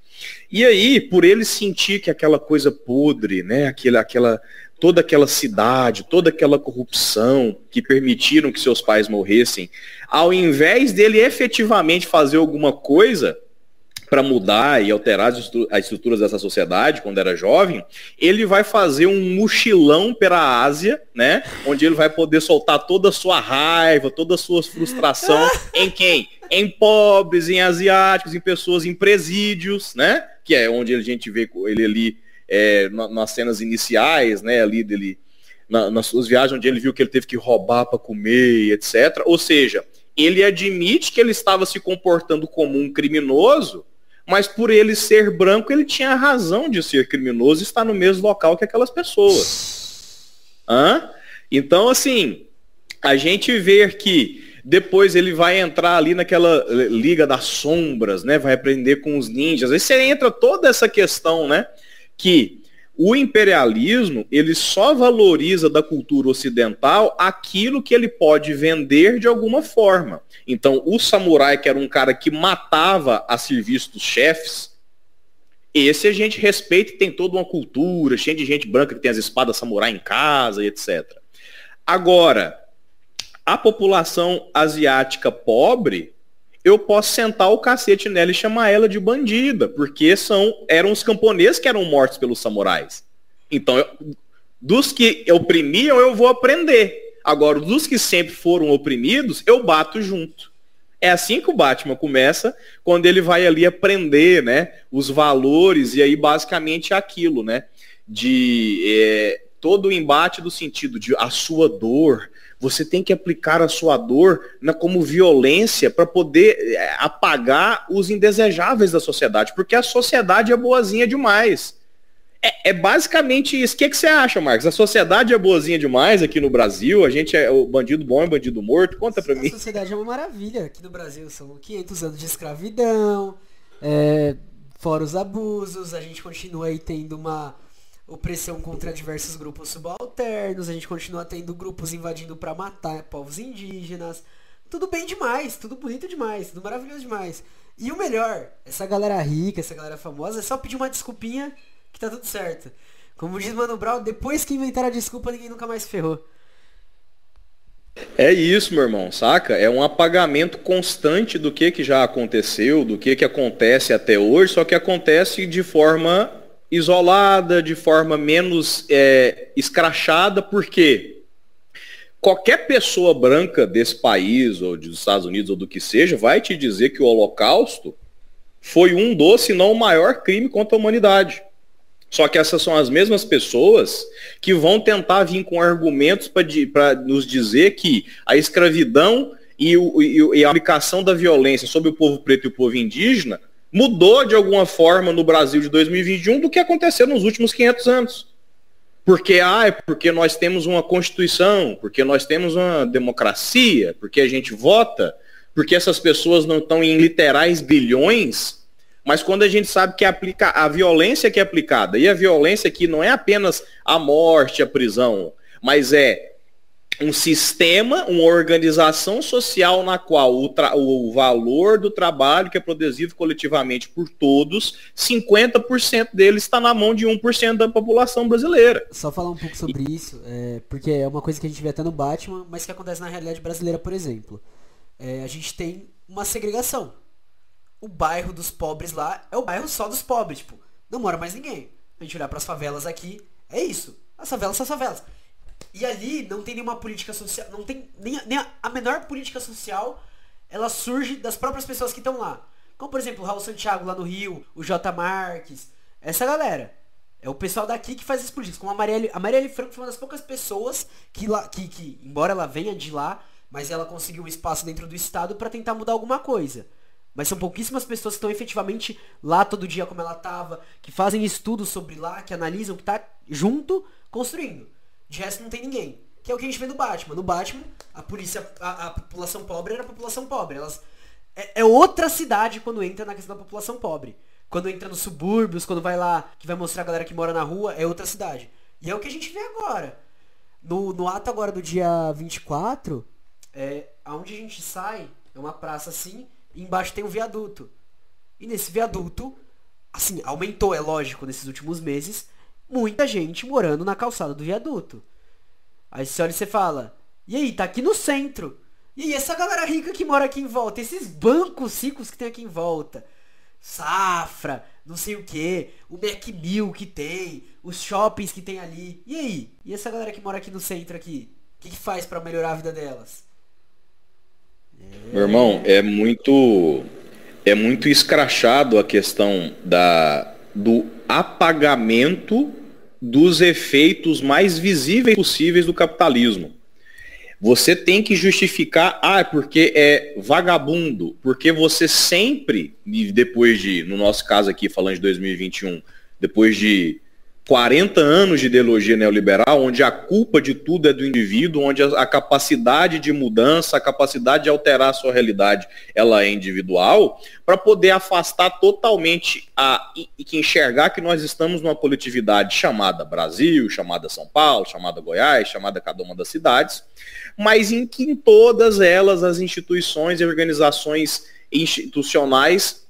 E aí, por ele sentir que aquela coisa podre, né? Aquele, aquela toda aquela cidade, toda aquela corrupção que permitiram que seus pais morressem, ao invés dele efetivamente fazer alguma coisa para mudar e alterar as estruturas dessa sociedade quando era jovem, ele vai fazer um mochilão pela Ásia, né? Onde ele vai poder soltar toda a sua raiva, toda a sua frustração em quem? Em pobres, em asiáticos, em pessoas em presídios, né? Que é onde a gente vê ele ali é, nas cenas iniciais, né, ali dele, na, nas suas viagens, onde ele viu que ele teve que roubar para comer, etc. Ou seja, ele admite que ele estava se comportando como um criminoso, mas por ele ser branco, ele tinha razão de ser criminoso e estar no mesmo local que aquelas pessoas. Hã? Então, assim, a gente vê que depois ele vai entrar ali naquela Liga das Sombras, né? Vai aprender com os ninjas. Aí você entra toda essa questão, né? que o imperialismo ele só valoriza da cultura ocidental aquilo que ele pode vender de alguma forma. Então, o samurai, que era um cara que matava a serviço dos chefes, esse a gente respeita e tem toda uma cultura, cheia de gente branca que tem as espadas samurai em casa e etc. Agora, a população asiática pobre, eu posso sentar o cacete nela e chamar ela de bandida, porque são eram os camponeses que eram mortos pelos samurais. Então, eu, dos que oprimiam, eu vou aprender. Agora, dos que sempre foram oprimidos, eu bato junto. É assim que o Batman começa, quando ele vai ali aprender, né, os valores e aí basicamente é aquilo, né, de é, todo o embate do sentido de a sua dor, você tem que aplicar a sua dor na, como violência para poder eh, apagar os indesejáveis da sociedade, porque a sociedade é boazinha demais. É, é, basicamente isso. O que, que você acha, Marcos? A sociedade é boazinha demais aqui no Brasil? A gente é o bandido bom e é bandido morto? Conta para mim. A sociedade é uma maravilha aqui no Brasil. São 500 anos de escravidão, é, fora os abusos, a gente continua aí tendo uma opressão é contra diversos grupos subalternos, a gente continua tendo grupos invadindo para matar povos indígenas. Tudo bem demais, tudo bonito demais, tudo maravilhoso demais. E o melhor, essa galera rica, essa galera famosa, é só pedir uma desculpinha que tá tudo certo. Como diz Mano Brown, depois que inventaram a desculpa, ninguém nunca mais ferrou. É isso, meu irmão, saca? É um apagamento constante do que, que já aconteceu, do que, que acontece até hoje, só que acontece de forma isolada, de forma menos é, escrachada, porque qualquer pessoa branca desse país, ou dos Estados Unidos, ou do que seja, vai te dizer que o Holocausto foi um dos, se não o maior crime contra a humanidade. Só que essas são as mesmas pessoas que vão tentar vir com argumentos para nos dizer que a escravidão e, o, e, a aplicação da violência sobre o povo preto e o povo indígena mudou de alguma forma no Brasil de 2021 do que aconteceu nos últimos 500 anos. Porque, ah, é porque nós temos uma Constituição, porque nós temos uma democracia, porque a gente vota, porque essas pessoas não estão em literais bilhões, mas quando a gente sabe que aplica, a violência que é aplicada, e a violência que não é apenas a morte, a prisão, mas é um sistema, uma organização social na qual o, o, valor do trabalho que é produzido coletivamente por todos, 50% dele está na mão de 1% da população brasileira. Só falar um pouco sobre e... isso, é, porque é uma coisa que a gente vê até no Batman, mas que acontece na realidade brasileira, por exemplo. É, a gente tem uma segregação. O bairro dos pobres lá é o bairro só dos pobres, tipo, não mora mais ninguém. A gente olhar para as favelas aqui, é isso. As favelas são as favelas e ali não tem nenhuma política social, não tem nem, nem a, a menor política social, ela surge das próprias pessoas que estão lá. Como por exemplo, o Raul Santiago lá no Rio, o J Marques, essa galera. É o pessoal daqui que faz as políticas. Como a Marielle, a Marielle Franco foi uma das poucas pessoas que, lá, que, que, embora ela venha de lá, mas ela conseguiu um espaço dentro do Estado para tentar mudar alguma coisa. Mas são pouquíssimas pessoas que estão efetivamente lá todo dia como ela estava, que fazem estudos sobre lá, que analisam, que tá junto construindo. De resto não tem ninguém. Que é o que a gente vê no Batman. No Batman, a polícia, a, a população pobre era a população pobre. Elas, é, é outra cidade quando entra na questão da população pobre. Quando entra nos subúrbios, quando vai lá, que vai mostrar a galera que mora na rua, é outra cidade. E é o que a gente vê agora. No, no ato agora do dia 24, é, aonde a gente sai, é uma praça assim, e embaixo tem um viaduto. E nesse viaduto, assim, aumentou, é lógico, nesses últimos meses, muita gente morando na calçada do viaduto. Aí você olha e você fala, e aí, tá aqui no centro. E aí, essa galera rica que mora aqui em volta, esses bancos ricos que tem aqui em volta. Safra, não sei o que, o Mac Mill que tem, os shoppings que tem ali. E aí? E essa galera que mora aqui no centro aqui? O que, que, faz para melhorar a vida delas? Meu irmão, é muito é muito escrachado a questão da do apagamento dos efeitos mais visíveis possíveis do capitalismo. Você tem que justificar, ah, é porque é vagabundo, porque você sempre, depois de, no nosso caso aqui, falando de 2021, depois de 40 anos de ideologia neoliberal, onde a culpa de tudo é do indivíduo, onde a capacidade de mudança, a capacidade de alterar a sua realidade, ela é individual, para poder afastar totalmente a, e, que enxergar que nós estamos numa coletividade chamada Brasil, chamada São Paulo, chamada Goiás, chamada cada uma das cidades, mas em que em todas elas as instituições e organizações institucionais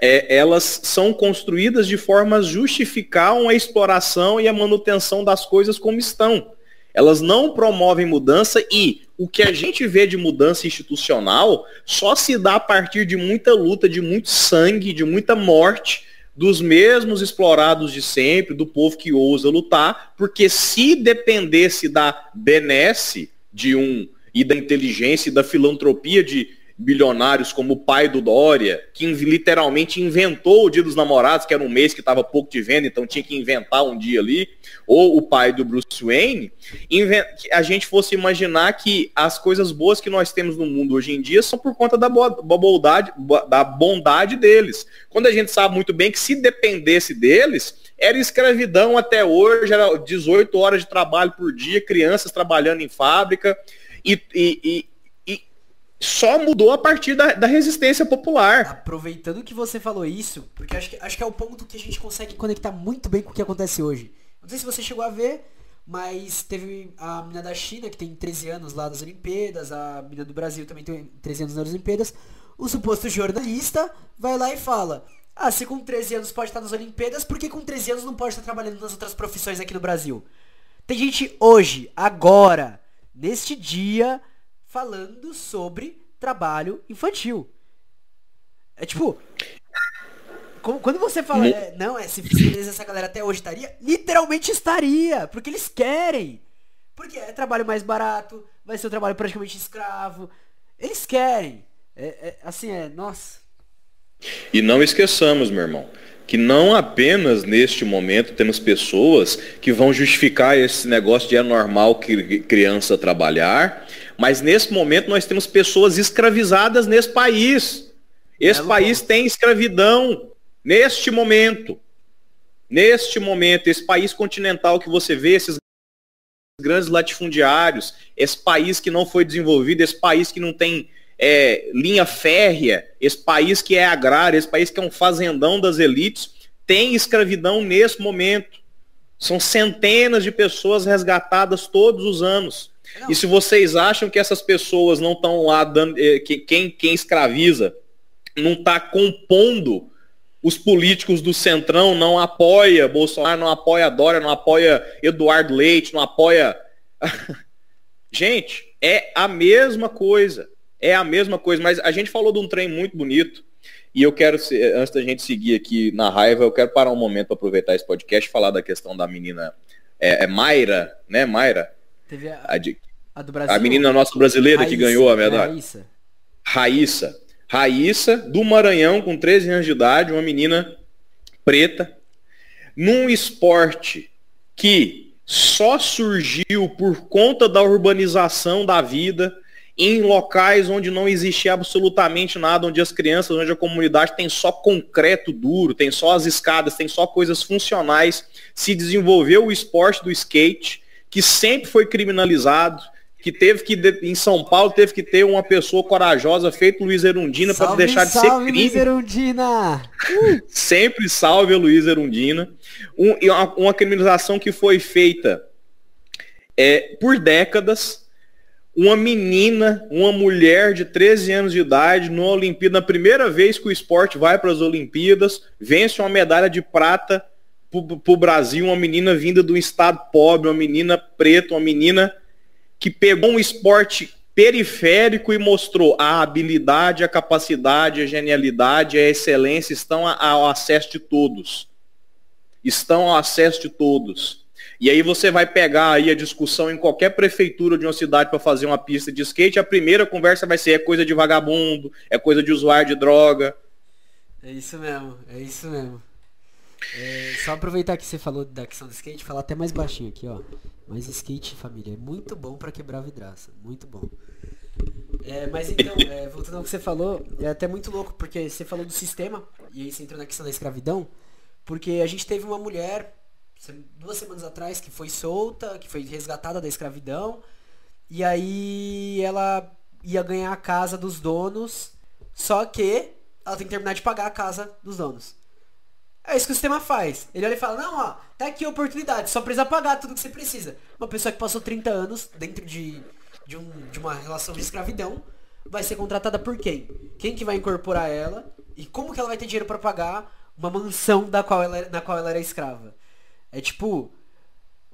é, elas são construídas de forma a justificar a exploração e a manutenção das coisas como estão. Elas não promovem mudança e o que a gente vê de mudança institucional só se dá a partir de muita luta, de muito sangue, de muita morte dos mesmos explorados de sempre, do povo que ousa lutar, porque se dependesse da benesse de um e da inteligência e da filantropia de bilionários como o pai do Dória, que literalmente inventou o Dia dos Namorados, que era um mês que estava pouco de venda, então tinha que inventar um dia ali, ou o pai do Bruce Wayne, a gente fosse imaginar que as coisas boas que nós temos no mundo hoje em dia são por conta da, bondade, da bondade deles. Quando a gente sabe muito bem que se dependesse deles, era escravidão até hoje, era 18 horas de trabalho por dia, crianças trabalhando em fábrica. E, e, só mudou a partir da, da, resistência popular. Aproveitando que você falou isso, porque acho que, acho que é o ponto que a gente consegue conectar muito bem com o que acontece hoje. Não sei se você chegou a ver, mas teve a menina da China, que tem 13 anos lá nas Olimpíadas, a menina do Brasil também tem 13 anos nas Olimpíadas. O suposto jornalista vai lá e fala: Ah, se com 13 anos pode estar nas Olimpíadas, por que com 13 anos não pode estar trabalhando nas outras profissões aqui no Brasil? Tem gente hoje, agora, neste dia, falando sobre trabalho infantil. É tipo. Como, quando você fala, é, não, é, se, essa galera até hoje estaria, literalmente estaria, porque eles querem. Porque é trabalho mais barato, vai ser um trabalho praticamente escravo. Eles querem. É, é, assim, é, nossa. E não esqueçamos, meu irmão, que não apenas neste momento temos pessoas que vão justificar esse negócio de é normal que criança trabalhar mas nesse momento nós temos pessoas escravizadas nesse país. Esse é país tem escravidão neste momento. Neste momento, esse país continental que você vê, esses grandes latifundiários, esse país que não foi desenvolvido, esse país que não tem é, linha férrea, esse país que é agrário, esse país que é um fazendão das elites, tem escravidão nesse momento. São centenas de pessoas resgatadas todos os anos. E se vocês acham que essas pessoas não estão lá dando. Eh, que, quem, quem escraviza não está compondo os políticos do Centrão, não apoia Bolsonaro, não apoia Dória, não apoia Eduardo Leite, não apoia. gente, é a mesma coisa. É a mesma coisa, mas a gente falou de um trem muito bonito. E eu quero, eh, antes da gente seguir aqui na raiva, eu quero parar um momento para aproveitar esse podcast e falar da questão da menina é, é Mayra, né? Mayra, Teve a, a, de, a do Brasil. A menina nossa brasileira Raíssa, que ganhou a medalha. Raíssa. Raíssa. Raíssa, do Maranhão, com 13 anos de idade, uma menina preta, num esporte que só surgiu por conta da urbanização da vida, em locais onde não existia absolutamente nada, onde as crianças, onde a comunidade tem só concreto duro, tem só as escadas, tem só coisas funcionais, se desenvolveu o esporte do skate que sempre foi criminalizado, que teve que, em São Paulo, teve que ter uma pessoa corajosa, feito Luiz Erundina, para deixar de salve, ser crime. Luiz Erundina! Sempre salve a Luiz Erundina. Um, uma, uma, criminalização que foi feita é, por décadas. Uma menina, uma mulher de 13 anos de idade, na Olimpíada, na primeira vez que o esporte vai para as Olimpíadas, vence uma medalha de prata para o Brasil uma menina vinda do estado pobre, uma menina preta, uma menina que pegou um esporte periférico e mostrou a habilidade, a capacidade, a genialidade, a excelência estão ao acesso de todos. Estão ao acesso de todos. E aí você vai pegar aí a discussão em qualquer prefeitura de uma cidade para fazer uma pista de skate, a primeira conversa vai ser é coisa de vagabundo, é coisa de usuário de droga. É isso mesmo, é isso mesmo. É, só aproveitar que você falou da questão do skate, falar até mais baixinho aqui, ó. Mas skate, família, é muito bom para quebrar vidraça, muito bom. É, mas então, é, voltando ao que você falou, é até muito louco, porque você falou do sistema, e aí você entrou na questão da escravidão, porque a gente teve uma mulher, duas semanas atrás, que foi solta, que foi resgatada da escravidão, e aí ela ia ganhar a casa dos donos, só que ela tem que terminar de pagar a casa dos donos. É isso que o sistema faz. Ele olha e fala, não, ó, tá aqui a oportunidade, só precisa pagar tudo que você precisa. Uma pessoa que passou 30 anos dentro de, de, um, de uma relação de escravidão vai ser contratada por quem? Quem que vai incorporar ela? E como que ela vai ter dinheiro para pagar uma mansão da qual ela, na qual ela era escrava? É tipo,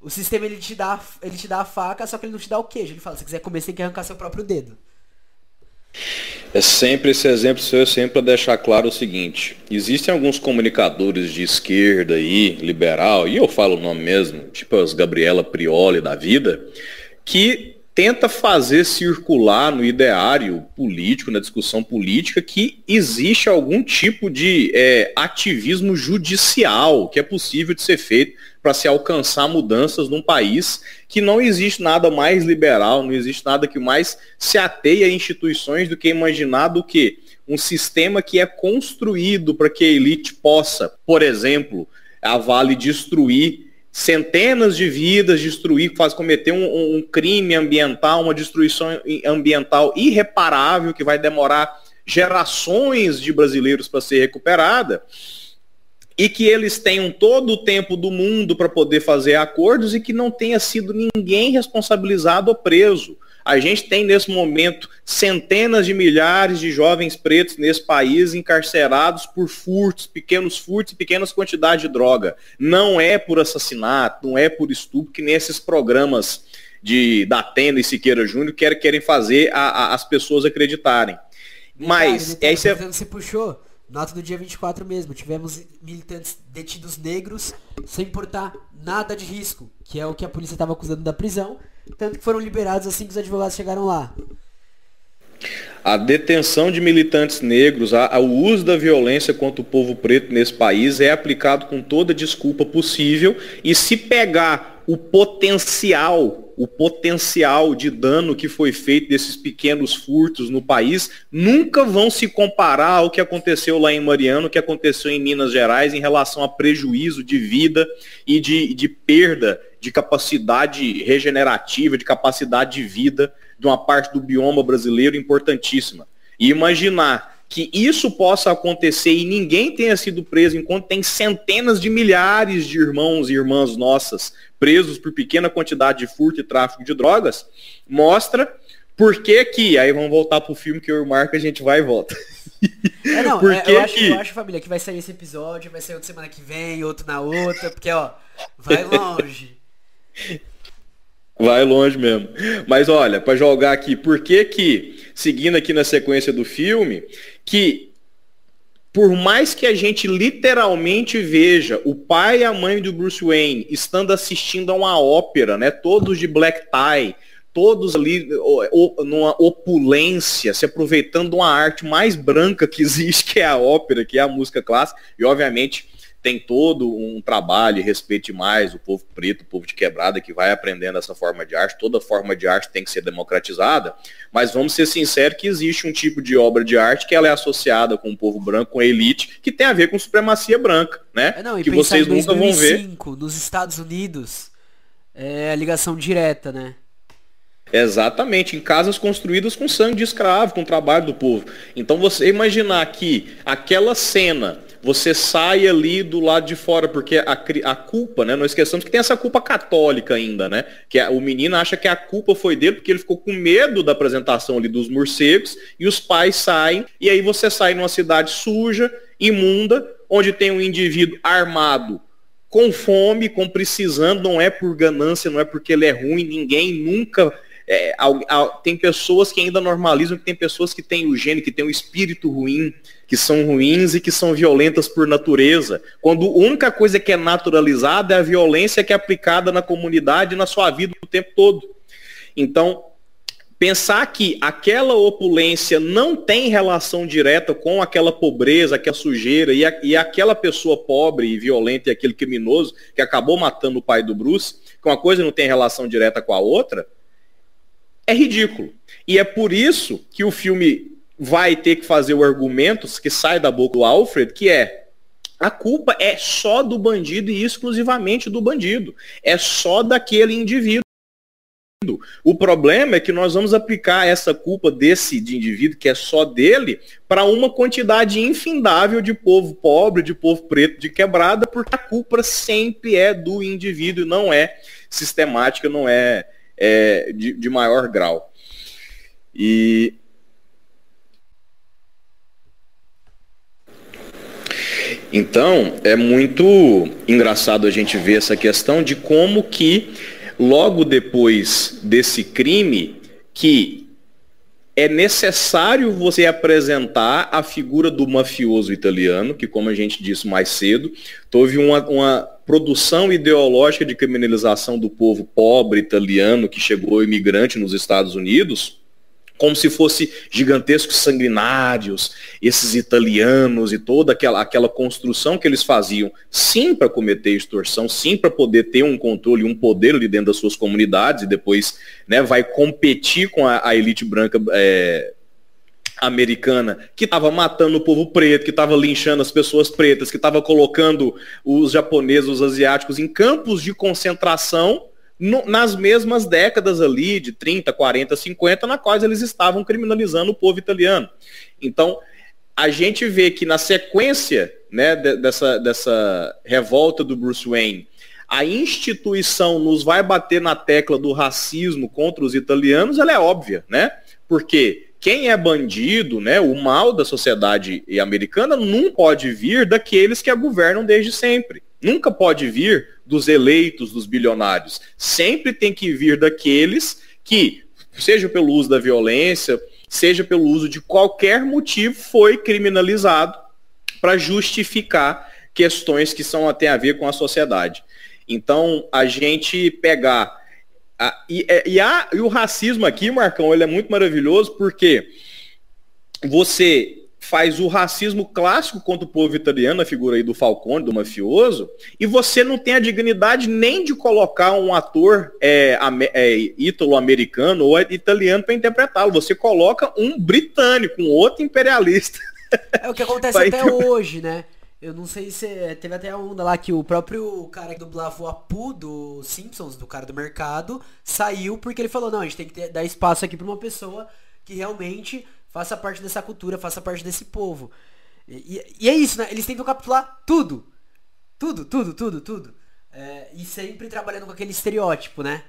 o sistema ele te dá, ele te dá a faca, só que ele não te dá o queijo. Ele fala, se quiser comer, você tem que arrancar seu próprio dedo. É sempre esse exemplo seu, é sempre para deixar claro o seguinte: existem alguns comunicadores de esquerda aí, liberal, e eu falo o nome mesmo, tipo as Gabriela Prioli da vida, que tenta fazer circular no ideário político, na discussão política, que existe algum tipo de é, ativismo judicial que é possível de ser feito para se alcançar mudanças num país que não existe nada mais liberal, não existe nada que mais se ateia a instituições do que imaginar do que um sistema que é construído para que a elite possa, por exemplo, a Vale destruir centenas de vidas, destruir, faz cometer um, um, um, crime ambiental, uma destruição ambiental irreparável que vai demorar gerações de brasileiros para ser recuperada, e que eles tenham todo o tempo do mundo para poder fazer acordos e que não tenha sido ninguém responsabilizado ou preso. A gente tem nesse momento centenas de milhares de jovens pretos nesse país encarcerados por furtos, pequenos furtos e pequenas quantidades de droga. Não é por assassinato, não é por estupro que nesses programas de da Tenda e Siqueira Júnior querem, querem fazer a, a, as pessoas acreditarem. Mas aí então, é você... você puxou nota do dia 24 mesmo. Tivemos militantes detidos negros sem importar nada de risco, que é o que a polícia estava acusando da prisão tanto que foram liberados assim que os advogados chegaram lá. A detenção de militantes negros, a, a, o uso da violência contra o povo preto nesse país é aplicado com toda desculpa possível e se pegar o potencial, o potencial de dano que foi feito desses pequenos furtos no país, nunca vão se comparar ao que aconteceu lá em Mariano, que aconteceu em Minas Gerais em relação a prejuízo de vida e de, de perda de capacidade regenerativa, de capacidade de vida de uma parte do bioma brasileiro importantíssima. E imaginar que isso possa acontecer e ninguém tenha sido preso, enquanto tem centenas de milhares de irmãos e irmãs nossas presos por pequena quantidade de furto e tráfico de drogas, mostra por que que, aí vamos voltar pro filme que eu e o Marco a gente vai e volta. É, não, é, por é, eu, acho, que... eu acho, família, que vai sair esse episódio, vai sair outro semana que vem, outro na outra, porque, ó, vai longe. Vai longe mesmo. Mas olha, para jogar aqui, por que que, seguindo aqui na sequência do filme, que por mais que a gente literalmente veja o pai e a mãe do Bruce Wayne estando assistindo a uma ópera, né, todos de black tie, todos ali o, o, numa opulência, se aproveitando de uma arte mais branca que existe, que é a ópera, que é a música clássica, e obviamente tem todo um trabalho, respeite mais o povo preto, o povo de quebrada que vai aprendendo essa forma de arte. Toda forma de arte tem que ser democratizada, mas vamos ser sinceros que existe um tipo de obra de arte que ela é associada com o povo branco, com a elite, que tem a ver com supremacia branca, né? É, não, que vocês nunca 2005, vão ver. Nos Estados Unidos, é a ligação direta, né? Exatamente, em casas construídas com sangue de escravo, com o trabalho do povo. Então você imaginar que aquela cena você sai ali do lado de fora, porque a, a culpa, né? Não esqueçamos que tem essa culpa católica ainda, né? Que a, é, o menino acha que a culpa foi dele porque ele ficou com medo da apresentação ali dos morcegos e os pais saem e aí você sai numa cidade suja, imunda, onde tem um indivíduo armado com fome, com precisando, não é por ganância, não é porque ele é ruim, ninguém nunca é, tem pessoas que ainda normalizam que tem pessoas que têm o gênio, que têm o espírito ruim, que são ruins e que são violentas por natureza. Quando a única coisa que é naturalizada é a violência que é aplicada na comunidade e na sua vida o tempo todo. Então, pensar que aquela opulência não tem relação direta com aquela pobreza, aquela sujeira e, a, e aquela pessoa pobre e violenta e aquele criminoso que acabou matando o pai do Bruce, que uma coisa não tem relação direta com a outra é ridículo. E é por isso que o filme vai ter que fazer o argumento que sai da boca do Alfred, que é a culpa é só do bandido e exclusivamente do bandido. É só daquele indivíduo. O problema é que nós vamos aplicar essa culpa desse de indivíduo, que é só dele, para uma quantidade infindável de povo pobre, de povo preto, de quebrada, porque a culpa sempre é do indivíduo, e não é sistemática, não é é, de, de maior grau. E Então, é muito engraçado a gente ver essa questão de como que logo depois desse crime que é necessário você apresentar a figura do mafioso italiano, que, como a gente disse mais cedo, teve uma, uma produção ideológica de criminalização do povo pobre italiano que chegou imigrante nos Estados Unidos como se fosse gigantescos sanguinários, esses italianos e toda aquela, aquela construção que eles faziam, sim para cometer extorsão, sim para poder ter um controle, um poder ali dentro das suas comunidades e depois né, vai competir com a, a elite branca é, americana que estava matando o povo preto, que estava linchando as pessoas pretas, que estava colocando os japoneses, os asiáticos em campos de concentração no, nas mesmas décadas ali, de 30, 40, 50, na quais eles estavam criminalizando o povo italiano. Então, a gente vê que na sequência né, dessa, dessa revolta do Bruce Wayne, a instituição nos vai bater na tecla do racismo contra os italianos, ela é óbvia, né? Porque quem é bandido, né, o mal da sociedade americana não pode vir daqueles que a governam desde sempre. Nunca pode vir dos eleitos, dos bilionários. Sempre tem que vir daqueles que, seja pelo uso da violência, seja pelo uso de qualquer motivo, foi criminalizado para justificar questões que são até a ver com a sociedade. Então, a gente pegar. A, e, é, e, a, e o racismo aqui, Marcão, ele é muito maravilhoso porque você faz o racismo clássico contra o povo italiano, a figura aí do Falcone, do mafioso, e você não tem a dignidade nem de colocar um ator é, é ítalo-americano ou italiano para interpretá-lo. Você coloca um britânico, um outro imperialista. É o que acontece até inter... hoje, né? Eu não sei se é, teve até a onda lá que o próprio cara que dublava o Apu do Simpsons, do cara do mercado, saiu porque ele falou, não, a gente tem que ter, dar espaço aqui para uma pessoa que realmente Faça parte dessa cultura, faça parte desse povo. E, e, e é isso, né? Eles tentam capturar tudo. Tudo, tudo, tudo, tudo. É, e sempre trabalhando com aquele estereótipo, né?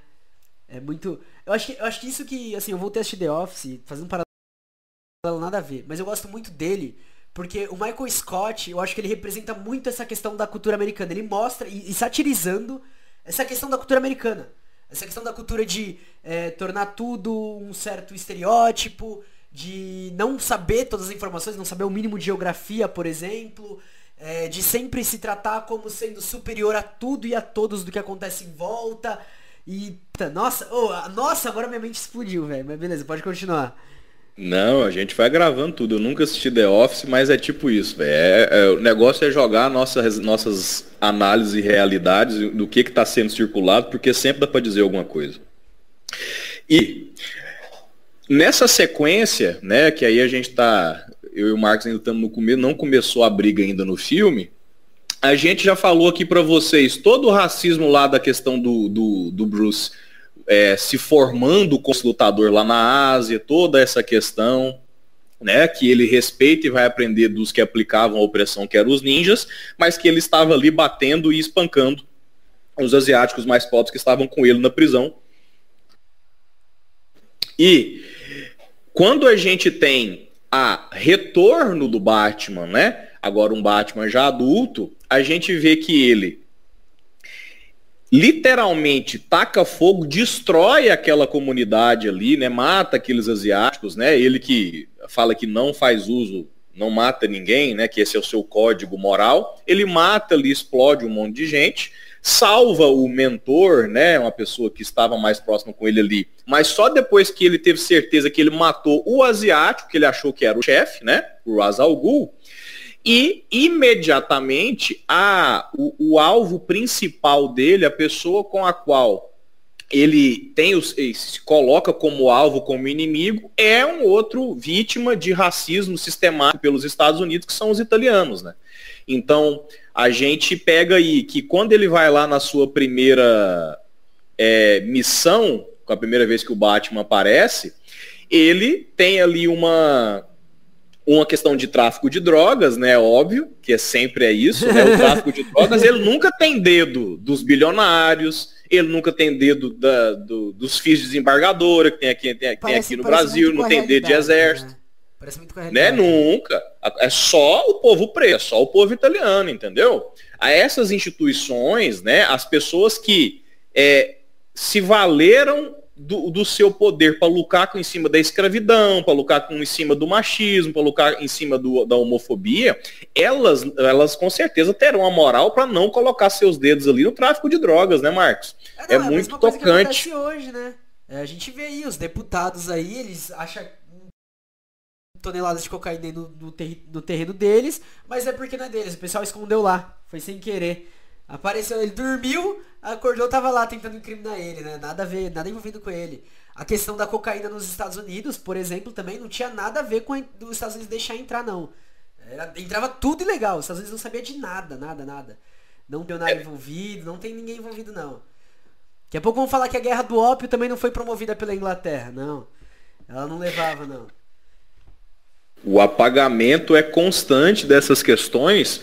É muito. Eu acho que, eu acho que isso que. Assim, eu voltei a assistir The Office, fazendo um paralelo nada a ver. Mas eu gosto muito dele, porque o Michael Scott, eu acho que ele representa muito essa questão da cultura americana. Ele mostra, e, e satirizando, essa questão da cultura americana. Essa questão da cultura de é, tornar tudo um certo estereótipo, de não saber todas as informações, não saber o mínimo de geografia, por exemplo, é, de sempre se tratar como sendo superior a tudo e a todos do que acontece em volta. E, nossa, oh, nossa, agora minha mente explodiu, velho. Mas beleza, pode continuar. Não, a gente vai gravando tudo. Eu nunca assisti The Office, mas é tipo isso, velho. É, é, o negócio é jogar nossas, nossas análises e realidades do que está sendo circulado, porque sempre dá para dizer alguma coisa. E nessa sequência, né, que aí a gente tá, eu e o Marcos ainda estamos no começo, não começou a briga ainda no filme, a gente já falou aqui para vocês, todo o racismo lá da questão do, do, do Bruce é, se formando como lutador lá na Ásia, toda essa questão, né, que ele respeita e vai aprender dos que aplicavam a opressão, que eram os ninjas, mas que ele estava ali batendo e espancando os asiáticos mais pobres que estavam com ele na prisão. E quando a gente tem a retorno do Batman, né? Agora um Batman já adulto, a gente vê que ele literalmente taca fogo, destrói aquela comunidade ali, né? Mata aqueles asiáticos, né? Ele que fala que não faz uso, não mata ninguém, né? Que esse é o seu código moral. Ele mata ali, explode um monte de gente salva o mentor, né, uma pessoa que estava mais próxima com ele ali, mas só depois que ele teve certeza que ele matou o asiático, que ele achou que era o chefe, né, o Gul, e imediatamente a, o, o alvo principal dele, a pessoa com a qual ele tem os, ele se coloca como alvo, como inimigo, é um outro vítima de racismo sistemático pelos Estados Unidos, que são os italianos, né? Então, a gente pega aí que quando ele vai lá na sua primeira é, missão, com a primeira vez que o Batman aparece, ele tem ali uma uma questão de tráfico de drogas, né? Óbvio, que é sempre é isso, né? O tráfico de drogas, ele nunca tem dedo dos bilionários, ele nunca tem dedo da, do, dos filhos de desembargadora, que tem aqui, tem, parece, aqui no Brasil, não tem dedo de exército. Né? Parece muito com a né? Nunca. É só o povo preto, é só o povo italiano, entendeu? A essas instituições, né, as pessoas que é, se valeram do, do seu poder para lutar com, em cima da escravidão, para lutar com, em cima do machismo, para lucrar em cima do, da homofobia, elas, elas com certeza terão a moral para não colocar seus dedos ali no tráfico de drogas, né, Marcos? É, não, é, é muito tocante. hoje, né? É, a gente vê aí os deputados aí, eles acham toneladas de cocaína no, no, ter, no terreno deles, mas é porque não é deles, o pessoal escondeu lá, foi sem querer. Apareceu, ele dormiu, acordou, tava lá tentando incriminar ele, né? Nada a ver, nada envolvido com ele. A questão da cocaína nos Estados Unidos, por exemplo, também não tinha nada a ver com os Estados Unidos deixar entrar, não. Era, entrava tudo ilegal, os Estados Unidos não sabia de nada, nada, nada. Não deu nada é. envolvido, não tem ninguém envolvido, não. Daqui a pouco vão falar que a guerra do ópio também não foi promovida pela Inglaterra, não. Ela não levava, não. O apagamento é constante dessas questões.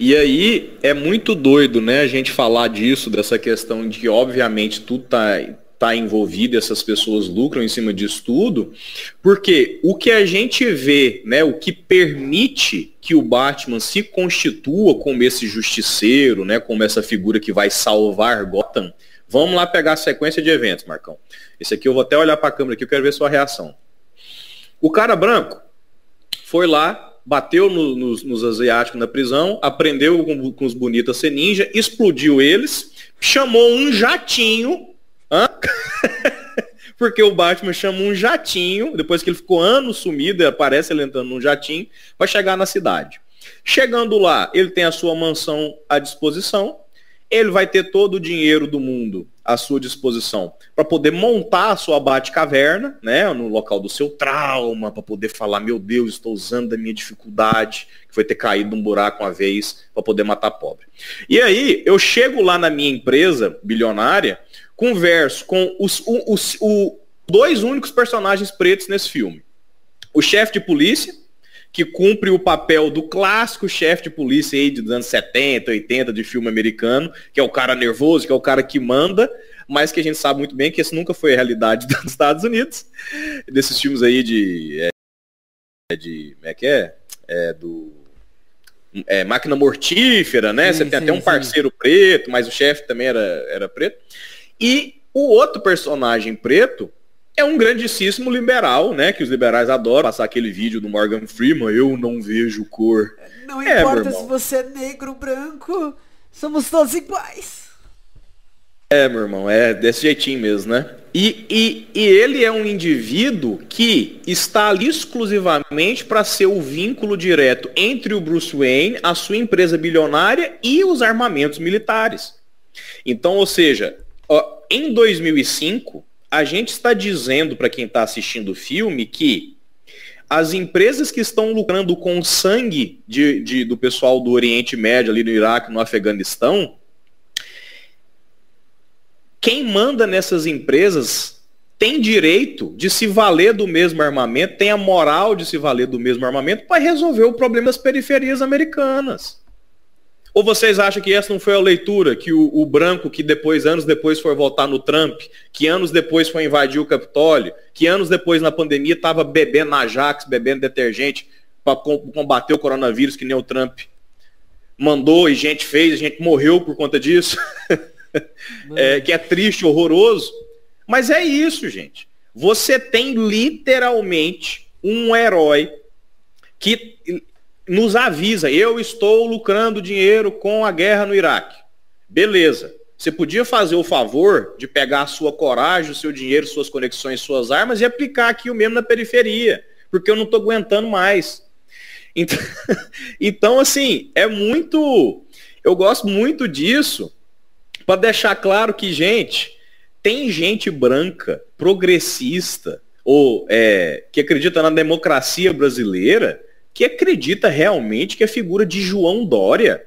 E aí é muito doido, né, a gente falar disso, dessa questão de que obviamente tudo tá, tá envolvido, essas pessoas lucram em cima disso tudo, porque o que a gente vê, né, o que permite que o Batman se constitua como esse justiceiro, né, como essa figura que vai salvar Gotham. Vamos lá pegar a sequência de eventos, Marcão. Esse aqui eu vou até olhar para a câmera aqui, eu quero ver sua reação. O cara branco, foi lá, bateu no, nos, nos, asiáticos na prisão, aprendeu com, com os bonitas ser ninja, explodiu eles, chamou um jatinho, porque o Batman chama um jatinho, depois que ele ficou anos sumido, aparece ele entrando num jatinho, para chegar na cidade. Chegando lá, ele tem a sua mansão à disposição, ele vai ter todo o dinheiro do mundo à sua disposição para poder montar a sua bate-caverna, né, no local do seu trauma, para poder falar, meu Deus, estou usando da minha dificuldade, que foi ter caído num buraco uma vez para poder matar pobre. E aí, eu chego lá na minha empresa bilionária, converso com os, os dois únicos personagens pretos nesse filme. O chefe de polícia, que cumpre o papel do clássico chefe de polícia aí dos anos 70, 80 de filme americano, que é o cara nervoso, que é o cara que manda, mas que a gente sabe muito bem que esse nunca foi a realidade dos Estados Unidos, desses filmes aí de. É, é, de como é que é? É do. É, máquina mortífera, né? Sim, Você tem sim, até um parceiro sim. preto, mas o chefe também era, era preto. E o outro personagem preto é um grandíssimo liberal, né? Que os liberais adoram passar aquele vídeo do Morgan Freeman, eu não vejo cor. Não é, importa se você é negro, branco, somos todos iguais. É, meu irmão, é desse jeitinho mesmo, né? E, e, e ele é um indivíduo que está ali exclusivamente para ser o vínculo direto entre o Bruce Wayne, a sua empresa bilionária e os armamentos militares. Então, ou seja, ó, em 2005, a gente está dizendo para quem está assistindo o filme que as empresas que estão lucrando com sangue de, de, do pessoal do Oriente Médio, ali no Iraque, no Afeganistão, quem manda nessas empresas tem direito de se valer do mesmo armamento, tem a moral de se valer do mesmo armamento para resolver o problema das periferias americanas. Ou vocês acham que essa não foi a leitura que o, o, branco, que depois, anos depois, foi votar no Trump, que anos depois foi invadir o Capitólio, que anos depois, na pandemia, estava bebendo Ajax, bebendo detergente para combater o coronavírus, que nem o Trump mandou e gente fez, gente morreu por conta disso, é, que é triste, horroroso. Mas é isso, gente. Você tem literalmente um herói que nos avisa, eu estou lucrando dinheiro com a guerra no Iraque. Beleza. Você podia fazer o favor de pegar a sua coragem, o seu dinheiro, suas conexões, suas armas e aplicar aqui o mesmo na periferia, porque eu não estou aguentando mais. Então, então, assim, é muito. Eu gosto muito disso para deixar claro que, gente, tem gente branca, progressista, ou é, que acredita na democracia brasileira, que acredita realmente que a figura de João Dória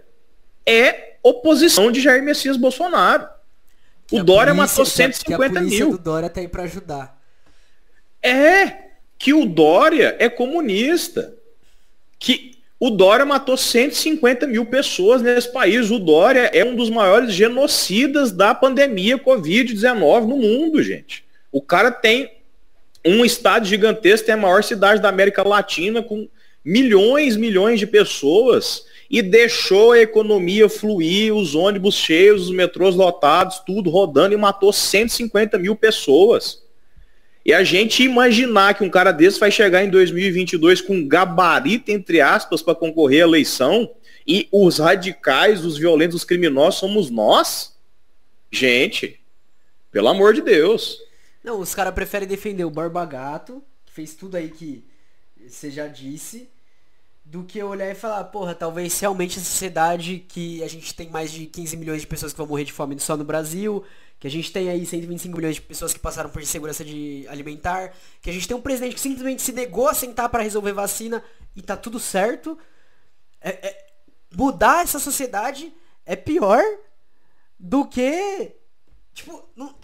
é oposição de Jair Messias Bolsonaro. O Dória polícia, matou 150 que a mil. O Dória tá aí para ajudar. É que o Dória é comunista. Que o Dória matou 150 mil pessoas nesse país. O Dória é um dos maiores genocidas da pandemia Covid-19 no mundo, gente. O cara tem um estado gigantesco, tem a maior cidade da América Latina com milhões, milhões de pessoas e deixou a economia fluir, os ônibus cheios, os metrôs lotados, tudo rodando e matou 150 mil pessoas. E a gente imaginar que um cara desse vai chegar em 2022 com gabarito, entre aspas, para concorrer à eleição e os radicais, os violentos, os criminosos somos nós? Gente, pelo amor de Deus. Não, os caras preferem defender o Barba Gato, que fez tudo aí que você já disse, do que olhar e falar, porra, talvez realmente a sociedade que a gente tem mais de 15 milhões de pessoas que vão morrer de fome só no Brasil, que a gente tem aí 125 milhões de pessoas que passaram por insegurança de alimentar, que a gente tem um presidente que simplesmente se negou a sentar para resolver vacina e tá tudo certo. É, é, mudar essa sociedade é pior do que. Tipo, não...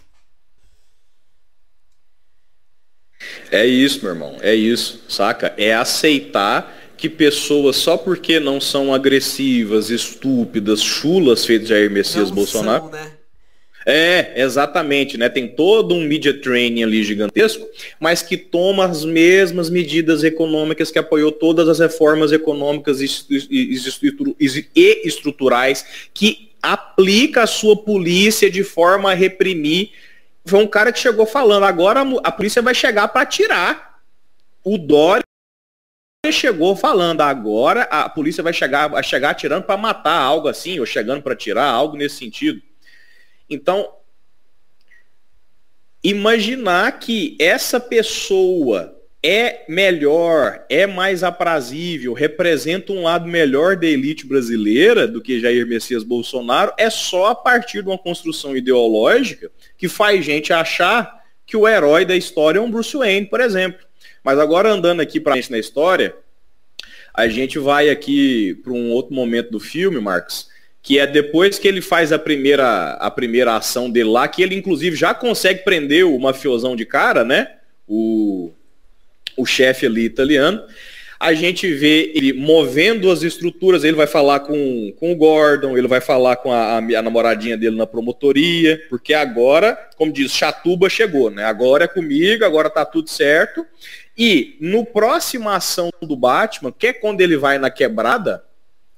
É isso, meu irmão. É isso, saca? É aceitar que pessoas, só porque não são agressivas, estúpidas, chulas, feitas Jair Messias não Bolsonaro. São, né? É, exatamente, né? Tem todo um media training ali gigantesco, mas que toma as mesmas medidas econômicas que apoiou todas as reformas econômicas e estruturais, que aplica a sua polícia de forma a reprimir. Foi um cara que chegou falando, agora a polícia vai chegar para tirar o Dória chegou falando agora a polícia vai chegar vai chegar atirando para matar algo assim ou chegando para tirar algo nesse sentido então imaginar que essa pessoa é melhor é mais aprazível representa um lado melhor da elite brasileira do que Jair Messias Bolsonaro é só a partir de uma construção ideológica que faz gente achar que o herói da história é um Bruce Wayne por exemplo mas agora andando aqui para gente na história, a gente vai aqui para um outro momento do filme, Marcos, que é depois que ele faz a primeira, a primeira ação dele lá, que ele inclusive já consegue prender o mafiosão de cara, né? O, o chefe ali italiano. A gente vê ele movendo as estruturas, ele vai falar com, com o Gordon, ele vai falar com a, a, a namoradinha dele na promotoria, porque agora, como diz, Chatuba chegou, né? Agora é comigo, agora tá tudo certo. E no próxima ação do Batman, que é quando ele vai na quebrada,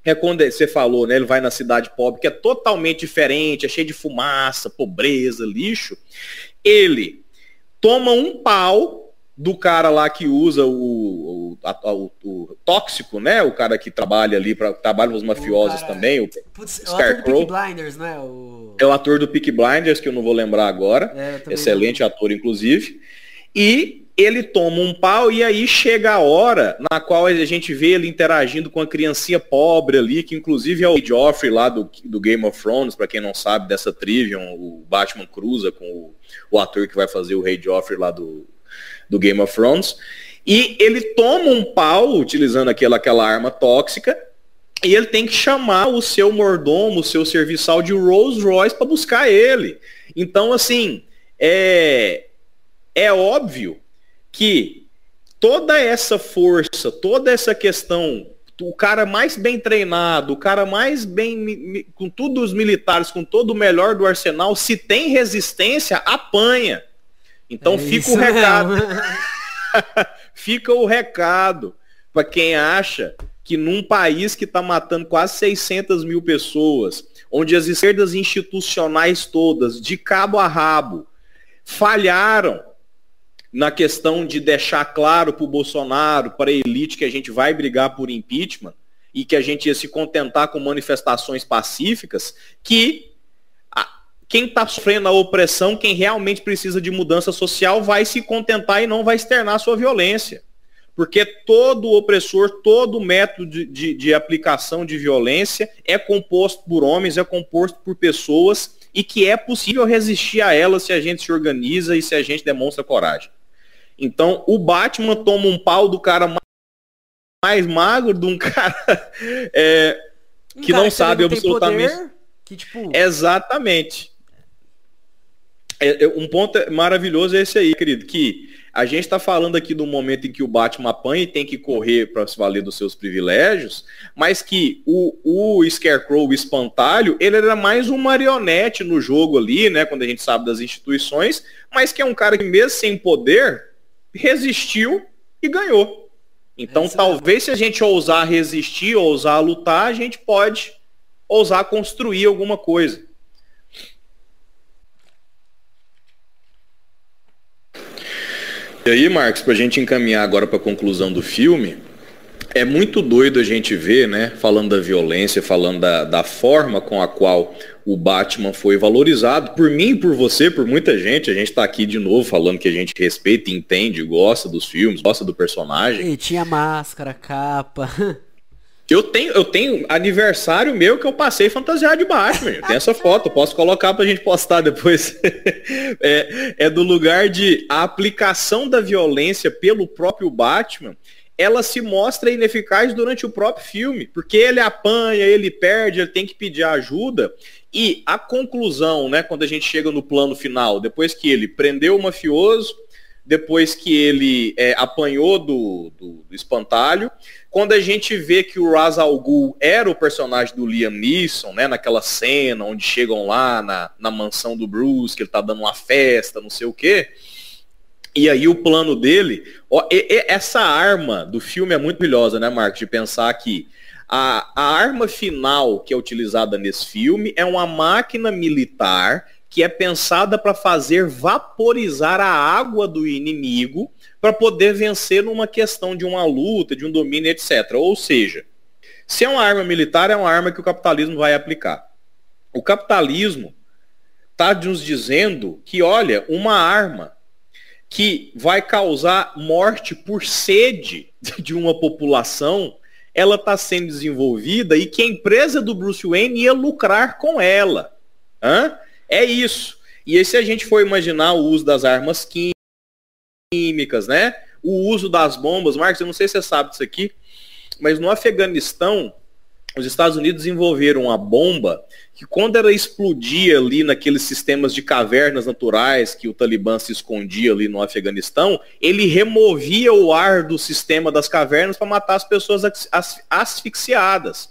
é quando é, você falou, né? Ele vai na cidade pobre, que é totalmente diferente, é cheio de fumaça, pobreza, lixo. Ele toma um pau do cara lá que usa o, o, a, o, o tóxico, né? O cara que trabalha ali, para trabalha com os mafiosos também. O, putz, o ator Crow. do Peak Blinders, né? É o ator do Peak é? é Blinders, que eu não vou lembrar agora. É, Excelente não. ator, inclusive. E ele toma um pau e aí chega a hora na qual a gente vê ele interagindo com a criancinha pobre ali, que inclusive é o Joffrey lá do, do Game of Thrones, para quem não sabe dessa Trivium, o Batman cruza com o, o ator que vai fazer o Rei Joffrey lá do, do Game of Thrones. E ele toma um pau utilizando aquela, aquela arma tóxica e ele tem que chamar o seu mordomo, o seu serviçal de Rolls Royce para buscar ele. Então, assim, é, é óbvio que toda essa força, toda essa questão, o cara mais bem treinado, o cara mais bem com todos os militares, com todo o melhor do arsenal, se tem resistência, apanha. Então é fica o recado. fica o recado para quem acha que num país que está matando quase 600 mil pessoas, onde as esquerdas institucionais todas, de cabo a rabo, falharam na questão de deixar claro para o Bolsonaro, para a elite, que a gente vai brigar por impeachment e que a gente ia se contentar com manifestações pacíficas, que quem está sofrendo a opressão, quem realmente precisa de mudança social, vai se contentar e não vai externar sua violência. Porque todo opressor, todo método de, de, de aplicação de violência é composto por homens, é composto por pessoas e que é possível resistir a ela se a gente se organiza e se a gente demonstra coragem. Então, o Batman toma um pau do cara mais, mais magro, de um cara é, que um cara não que sabe absolutamente. Poder, que, tipo... Exatamente. É, é, um ponto maravilhoso é esse aí, querido, que a gente está falando aqui do momento em que o Batman apanha e tem que correr para se valer dos seus privilégios, mas que o, o Scarecrow, o espantalho, ele era mais um marionete no jogo ali, né? Quando a gente sabe das instituições, mas que é um cara que mesmo sem poder resistiu e ganhou. Então, Exato. talvez se a gente ousar resistir, ousar lutar, a gente pode ousar construir alguma coisa. E aí, Marcos, para a gente encaminhar agora para a conclusão do filme, é muito doido a gente ver, né, falando da violência, falando da, da forma com a qual o Batman foi valorizado por mim, por você, por muita gente. A gente tá aqui de novo falando que a gente respeita, entende, gosta dos filmes, gosta do personagem. E tinha máscara, capa. Eu tenho, eu tenho aniversário meu que eu passei fantasiado de Batman. Tem essa foto, posso colocar pra gente postar depois. é, é do lugar de a aplicação da violência pelo próprio Batman ela se mostra ineficaz durante o próprio filme, porque ele apanha, ele perde, ele tem que pedir ajuda. E a conclusão, né, quando a gente chega no plano final, depois que ele prendeu o mafioso, depois que ele é, apanhou do, do, do, espantalho, quando a gente vê que o Ra's al Ghul era o personagem do Liam Neeson, né, naquela cena onde chegam lá na, na mansão do Bruce, que ele tá dando uma festa, não sei o quê, e aí o plano dele, ó, e, e essa arma do filme é muito brilhosa, né, Marcos? De pensar que a, a arma final que é utilizada nesse filme é uma máquina militar que é pensada para fazer vaporizar a água do inimigo para poder vencer numa questão de uma luta, de um domínio, etc. Ou seja, se é uma arma militar, é uma arma que o capitalismo vai aplicar. O capitalismo está nos dizendo que, olha, uma arma que vai causar morte por sede de uma população, ela está sendo desenvolvida e que a empresa do Bruce Wayne ia lucrar com ela. Hã? É isso. E aí, se a gente for imaginar o uso das armas químicas, né? O uso das bombas, Marcos, eu não sei se você sabe disso aqui, mas no Afeganistão, os Estados Unidos desenvolveram uma bomba que quando ela explodia ali naqueles sistemas de cavernas naturais que o Talibã se escondia ali no Afeganistão, ele removia o ar do sistema das cavernas para matar as pessoas asfixiadas.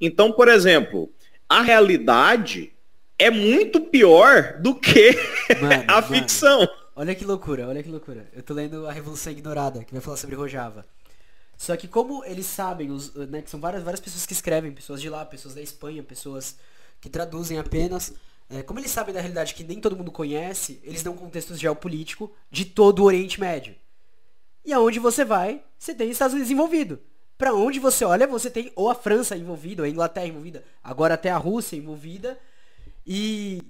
Então, por exemplo, a realidade é muito pior do que mano, a mano. ficção. Olha que loucura, olha que loucura. Eu tô lendo A Revolução Ignorada, que vai falar sobre Rojava. Só que como eles sabem, os, eh, né, que são várias, várias pessoas que escrevem, pessoas de lá, pessoas da Espanha, pessoas que traduzem apenas, é, como eles sabem da realidade que nem todo mundo conhece, eles dão contexto geopolítico de todo o Oriente Médio. E aonde você vai, você tem Estados Unidos envolvido. Para onde você olha, você tem ou a França envolvida, ou a Inglaterra envolvida, agora até a Rússia envolvida. E,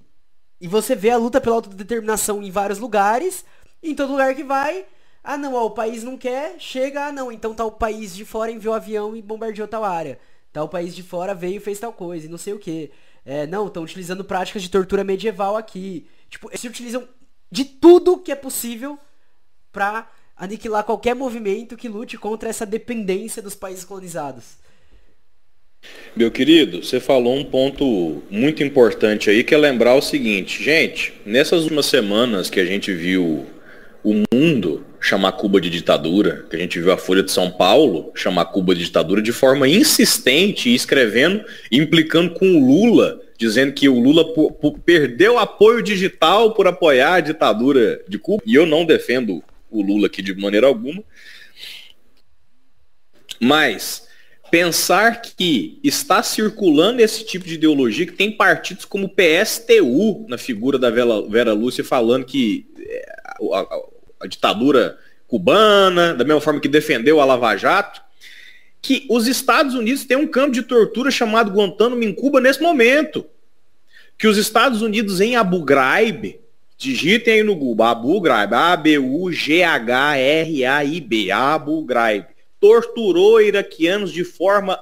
e você vê a luta pela autodeterminação em vários lugares, em todo lugar que vai, ah não, ó, o país não quer, chega, ah não, então tal país de fora enviou avião e bombardeou tal área. Tal país de fora veio e fez tal coisa e não sei o que. É, não, estão utilizando práticas de tortura medieval aqui. Tipo, eles se utilizam de tudo que é possível pra aniquilar qualquer movimento que lute contra essa dependência dos países colonizados. Meu querido, você falou um ponto muito importante aí que é lembrar o seguinte, gente, nessas últimas semanas que a gente viu o mundo chamar Cuba de ditadura, que a gente viu a Folha de São Paulo chamar Cuba de ditadura de forma insistente, escrevendo, implicando com o Lula, dizendo que o Lula perdeu apoio digital por apoiar a ditadura de Cuba. E eu não defendo o Lula aqui de maneira alguma. Mas pensar que está circulando esse tipo de ideologia, que tem partidos como o PSTU, na figura da Vera Lúcia, falando que eh, a ditadura cubana, da mesma forma que defendeu a Lava Jato, que os Estados Unidos têm um campo de tortura chamado Guantánamo em Cuba nesse momento. Que os Estados Unidos em Abu Ghraib, digitem aí no Google, Abu Ghraib, A-B-U-G-H-R-A-I-B, Abu Ghraib, torturou iraquianos de forma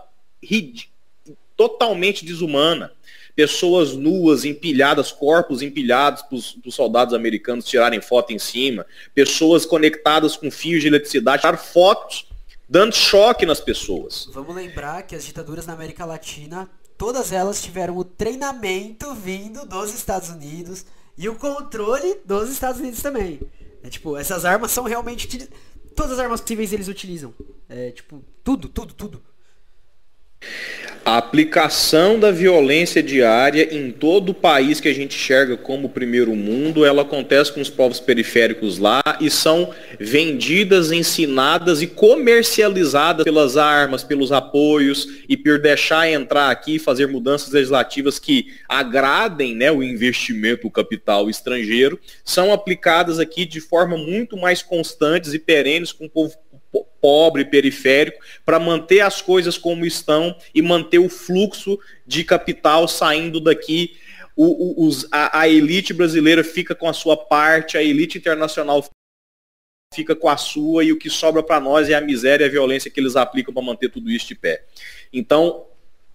totalmente desumana pessoas nuas, empilhadas, corpos empilhados para os soldados americanos tirarem foto em cima, pessoas conectadas com fios de eletricidade, tirar fotos dando choque nas pessoas. Vamos lembrar que as ditaduras na América Latina, todas elas tiveram o treinamento vindo dos Estados Unidos e o controle dos Estados Unidos também. É, tipo, essas armas são realmente todas as armas possíveis eles utilizam. É, tipo, tudo, tudo, tudo. A aplicação da violência diária em todo o país que a gente enxerga como primeiro mundo, ela acontece com os povos periféricos lá e são vendidas, ensinadas e comercializadas pelas armas, pelos apoios e por deixar entrar aqui e fazer mudanças legislativas que agradem né, o investimento, o capital estrangeiro, são aplicadas aqui de forma muito mais constantes e perenes com o povo pobre, periférico, para manter as coisas como estão e manter o fluxo de capital saindo daqui. O, o, os, a, a elite brasileira fica com a sua parte, a elite internacional fica com a sua e o que sobra para nós é a miséria e a violência que eles aplicam para manter tudo isso de pé. Então,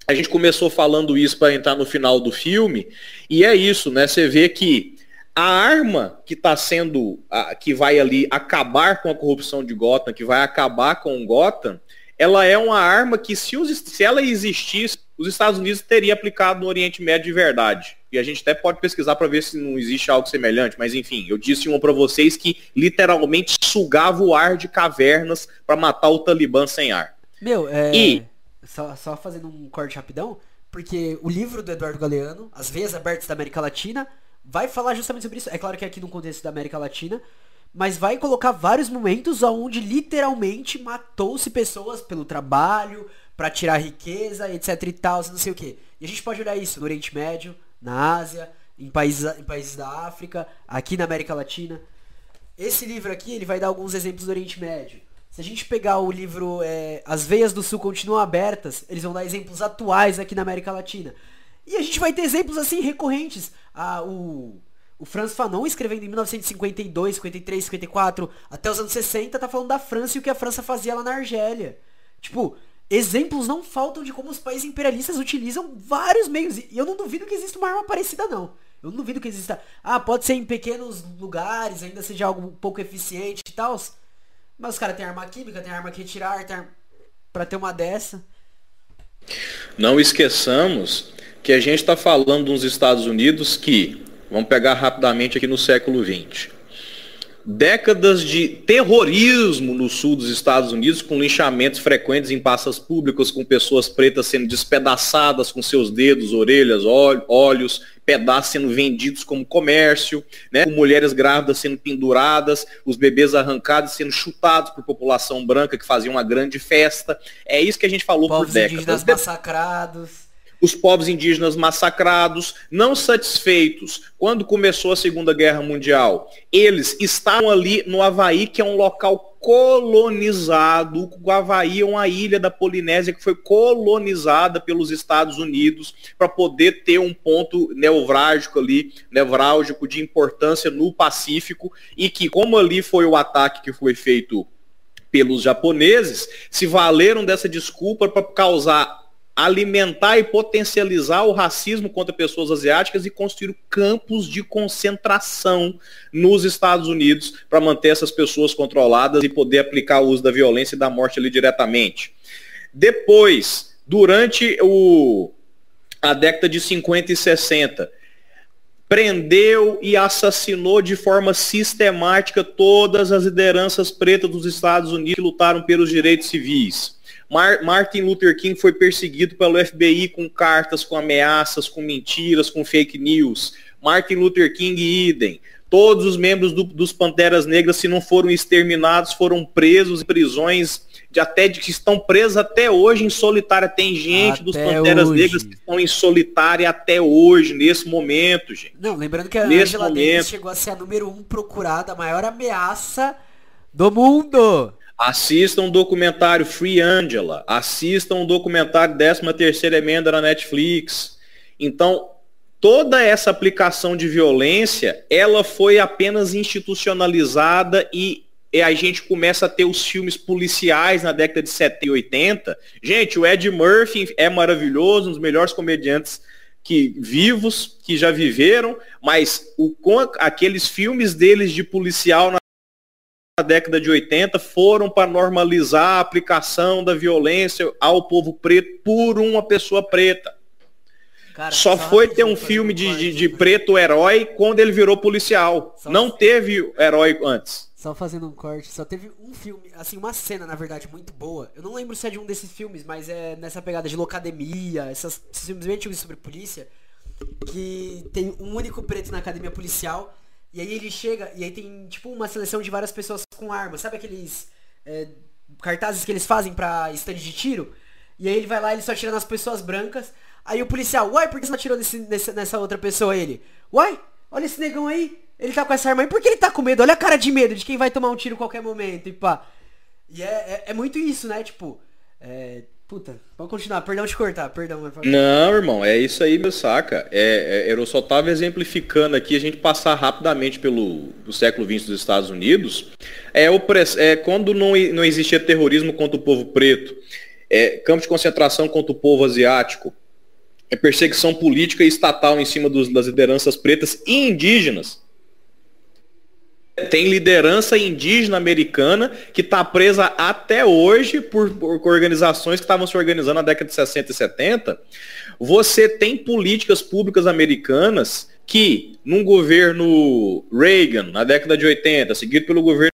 a gente começou falando isso para entrar no final do filme, e é isso, né? Você vê que a arma que está sendo, a, que vai ali acabar com a corrupção de Gotham, que vai acabar com Gotham, ela é uma arma que se, os, se ela existisse, os Estados Unidos teria aplicado no Oriente Médio de verdade. E a gente até pode pesquisar para ver se não existe algo semelhante, mas enfim, eu disse uma para vocês que literalmente sugava o ar de cavernas para matar o Talibã sem ar. Meu, é... E... Só, só fazendo um corte rapidão, porque o livro do Eduardo Galeano, As Veias Abertas da América Latina, vai falar justamente sobre isso. É claro que é aqui no contexto da América Latina, mas vai colocar vários momentos onde literalmente matou-se pessoas pelo trabalho, para tirar riqueza, etc e tal, não sei o quê. E a gente pode olhar isso no Oriente Médio, na Ásia, em países, em países da África, aqui na América Latina. Esse livro aqui, ele vai dar alguns exemplos do Oriente Médio. Se a gente pegar o livro é, As Veias do Sul Continuam Abertas, eles vão dar exemplos atuais aqui na América Latina. E a gente vai ter exemplos assim recorrentes. Ah, o, o Franz Fanon escrevendo em 1952, 53, 54, até os anos 60, tá falando da França e o que a França fazia lá na Argélia. Tipo, exemplos não faltam de como os países imperialistas utilizam vários meios. E eu não duvido que exista uma arma parecida, não. Eu não duvido que exista. Ah, pode ser em pequenos lugares, ainda seja algo pouco eficiente e tal. Mas os caras têm arma química, tem arma que tirar, tem arma... pra ter uma dessa. Não esqueçamos que a gente está falando dos Estados Unidos que, vamos pegar rapidamente aqui no século XX, décadas de terrorismo no sul dos Estados Unidos, com linchamentos frequentes em passas públicas, com pessoas pretas sendo despedaçadas com seus dedos, orelhas, olhos, pedaços sendo vendidos como comércio, né? com mulheres grávidas sendo penduradas, os bebês arrancados sendo chutados por população branca que fazia uma grande festa. É isso que a gente falou Povos por décadas. Povos indígenas massacrados os povos indígenas massacrados, não satisfeitos quando começou a Segunda Guerra Mundial. Eles estavam ali no Havaí, que é um local colonizado. O Havaí é uma ilha da Polinésia que foi colonizada pelos Estados Unidos para poder ter um ponto nevrágico ali, nevrálgico de importância no Pacífico e que como ali foi o ataque que foi feito pelos japoneses, se valeram dessa desculpa para causar alimentar e potencializar o racismo contra pessoas asiáticas e construir campos de concentração nos Estados Unidos para manter essas pessoas controladas e poder aplicar o uso da violência e da morte ali diretamente. Depois, durante o, a década de 50 e 60, prendeu e assassinou de forma sistemática todas as lideranças pretas dos Estados Unidos que lutaram pelos direitos civis Mar Martin Luther King foi perseguido pelo FBI com cartas, com ameaças, com mentiras, com fake news. Martin Luther King, idem. Todos os membros do, dos Panteras Negras, se não foram exterminados, foram presos em prisões de até de que estão presos até hoje em solitária. Tem gente até dos Panteras hoje. Negras que estão em solitária até hoje, nesse momento, gente. Não, lembrando que a nesse Angela momento. Davis chegou a ser a número um procurada, a maior ameaça do mundo. Assista um documentário Free Angela, assista um documentário 13 terceira emenda na Netflix. Então, toda essa aplicação de violência, ela foi apenas institucionalizada e e a gente começa a ter os filmes policiais na década de 70 e 80. Gente, o Ed Murphy é maravilhoso, um dos melhores comediantes que vivos, que já viveram, mas o, aqueles filmes deles de policial na década de 80 foram para normalizar a aplicação da violência ao povo preto por uma pessoa preta. Cara, só, só foi ter um filme de, de, de, preto herói quando ele virou policial. Só Não teve herói antes. Só fazendo um corte, só teve um filme, assim, uma cena, na verdade, muito boa. Eu não lembro se é de um desses filmes, mas é nessa pegada de Locademia, essas, esses filmes bem antigos sobre polícia, que tem um único preto na academia policial e aí ele chega, e aí tem tipo uma seleção de várias pessoas com armas. Sabe aqueles é, cartazes que eles fazem pra stand de tiro? E aí ele vai lá e ele só atira nas pessoas brancas. Aí o policial, uai, por que você não atirou nesse, nesse, nessa outra pessoa ele? Uai, olha esse negão aí, ele tá com essa arma aí, por que ele tá com medo? Olha a cara de medo de quem vai tomar um tiro a qualquer momento e pá. E é, é, é muito isso, né? Tipo, é, Puta, pode continuar, perdão te cortar, perdão. Não, irmão, é isso aí, meu saca. É, é, eu só tava exemplificando aqui, a gente passar rapidamente pelo século XX dos Estados Unidos, é, o, é quando não, não existia terrorismo contra o povo preto, é, campo de concentração contra o povo asiático, é perseguição política e estatal em cima dos, das lideranças pretas e indígenas tem liderança indígena americana que está presa até hoje por, por organizações que estavam se organizando na década de 60 e 70. Você tem políticas públicas americanas que, num governo Reagan, na década de 80, seguido pelo governo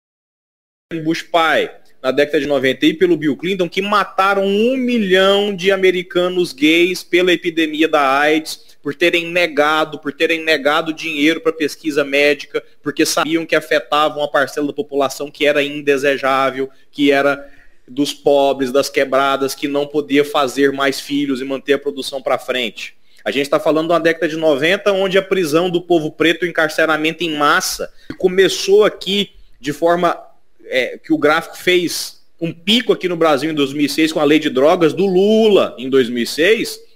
Bush pai, na década de 90 e pelo Bill Clinton, que mataram um milhão de americanos gays pela epidemia da AIDS por terem negado, por terem negado dinheiro para pesquisa médica, porque sabiam que afetavam uma parcela da população que era indesejável, que era dos pobres, das quebradas, que não podia fazer mais filhos e manter a produção para frente. A gente está falando de uma década de 90, onde a prisão do povo preto, o encarceramento em massa, começou aqui de forma é, que o gráfico fez um pico aqui no Brasil em 2006 com a lei de drogas do Lula em 2006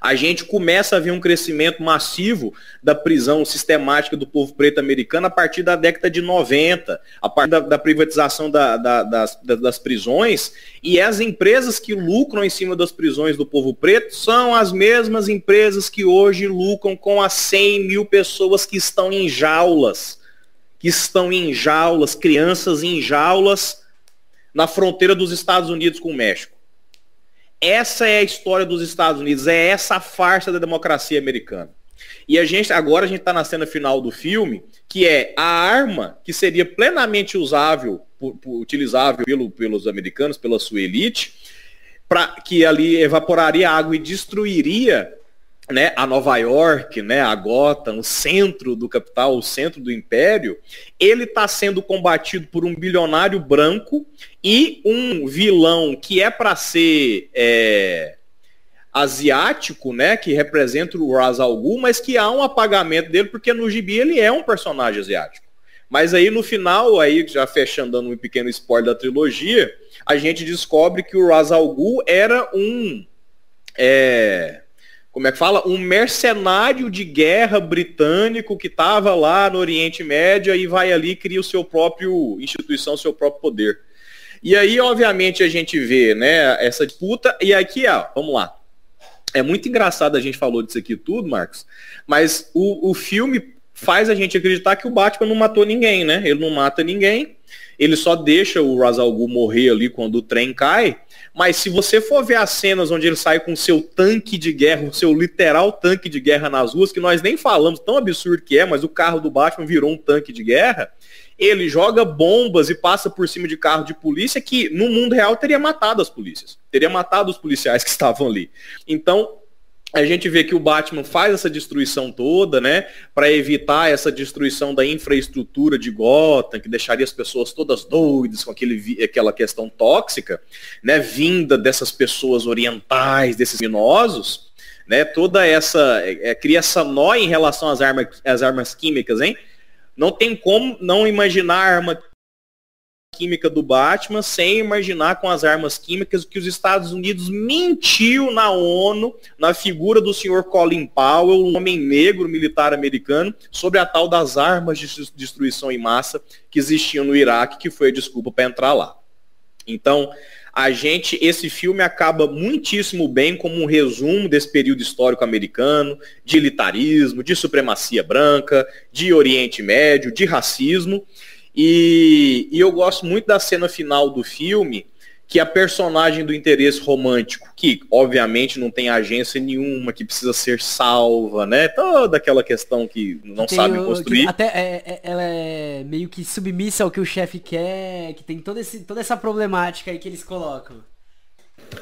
a gente começa a ver um crescimento massivo da prisão sistemática do povo preto americano a partir da década de 90, a partir da, da privatização da, da, das, das prisões, e as empresas que lucram em cima das prisões do povo preto são as mesmas empresas que hoje lucram com as 100 mil pessoas que estão em jaulas, que estão em jaulas, crianças em jaulas, na fronteira dos Estados Unidos com o México. Essa é a história dos Estados Unidos, é essa a farsa da democracia americana. E a gente agora a gente está na cena final do filme, que é a arma que seria plenamente usável, utilizável pelo, pelos americanos, pela sua elite, para que ali evaporaria água e destruiria né, a Nova York, né, a Gotham, o centro do capital, o centro do império, ele está sendo combatido por um bilionário branco e um vilão que é para ser é, asiático, né, que representa o Ra's al Ghul, mas que há um apagamento dele porque no gibi ele é um personagem asiático. Mas aí no final, aí já fechando dando um pequeno spoiler da trilogia, a gente descobre que o Ra's al Ghul era um é, como é que fala? Um mercenário de guerra britânico que estava lá no Oriente Médio e vai ali e cria o seu próprio instituição, o seu próprio poder. E aí, obviamente, a gente vê, né, essa disputa. E aqui, ó, vamos lá. É muito engraçado a gente falou disso aqui tudo, Marcos. Mas o, o filme faz a gente acreditar que o Batman não matou ninguém, né? Ele não mata ninguém. Ele só deixa o Ghul morrer ali quando o trem cai. Mas se você for ver as cenas onde ele sai com seu tanque de guerra, o seu literal tanque de guerra nas ruas, que nós nem falamos, tão absurdo que é, mas o carro do Batman virou um tanque de guerra, ele joga bombas e passa por cima de carro de polícia que no mundo real teria matado as polícias, teria matado os policiais que estavam ali. Então, a gente vê que o Batman faz essa destruição toda, né, para evitar essa destruição da infraestrutura de Gotham, que deixaria as pessoas todas doidas com aquele, aquela questão tóxica, né, vinda dessas pessoas orientais, desses minosos, né, toda essa é, é, cria essa nó em relação às armas, às armas químicas, hein? Não tem como não imaginar arma química do Batman sem imaginar com as armas químicas que os Estados Unidos mentiu na ONU, na figura do senhor Colin Powell, um homem negro militar americano, sobre a tal das armas de destruição em massa que existiam no Iraque, que foi a desculpa para entrar lá. Então, a gente, esse filme acaba muitíssimo bem como um resumo desse período histórico americano, de elitarismo, de supremacia branca, de Oriente Médio, de racismo, e, e eu gosto muito da cena final do filme, que a personagem do interesse romântico, que obviamente não tem agência nenhuma, que precisa ser salva, né? Toda aquela questão que não sabe construir. até é, é, ela é meio que submissa ao que o chefe quer, que tem todo esse, toda essa problemática aí que eles colocam.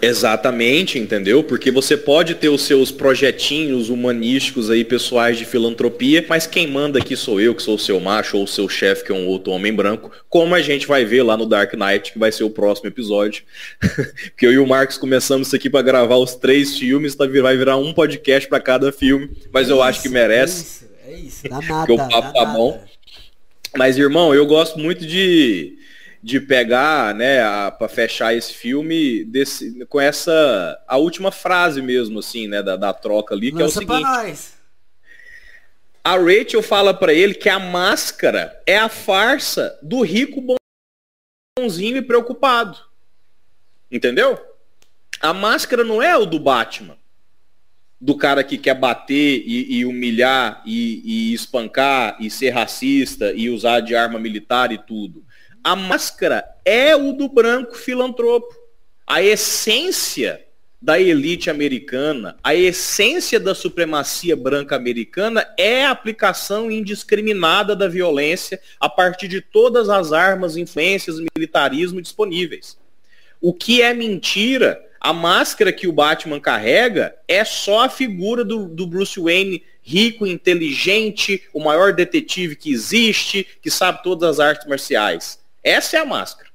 Exatamente, entendeu? Porque você pode ter os seus projetinhos humanísticos aí, pessoais de filantropia, mas quem manda aqui sou eu, que sou o seu macho, ou o seu chefe, que é um outro homem branco, como a gente vai ver lá no Dark Knight, que vai ser o próximo episódio. que eu e o Marcos começamos isso aqui para gravar os três filmes, tá, vai virar um podcast para cada filme, mas é eu isso, acho que merece. É isso, é isso. Dá nada, Porque o papo tá bom. Mas, irmão, eu gosto muito de de pegar, né, para fechar esse filme desse, com essa a última frase mesmo, assim, né, da, da troca ali, que Lança é o seguinte. A Rachel fala para ele que a máscara é a farsa do rico bonzinho e preocupado. Entendeu? A máscara não é o do Batman. Do cara que quer bater e, e humilhar e, e espancar e ser racista e usar de arma militar e tudo a máscara é o do branco filantropo. A essência da elite americana, a essência da supremacia branca americana é a aplicação indiscriminada da violência a partir de todas as armas, influências, militarismo disponíveis. O que é mentira, a máscara que o Batman carrega é só a figura do, do Bruce Wayne rico, inteligente, o maior detetive que existe, que sabe todas as artes marciais. Essa é a máscara.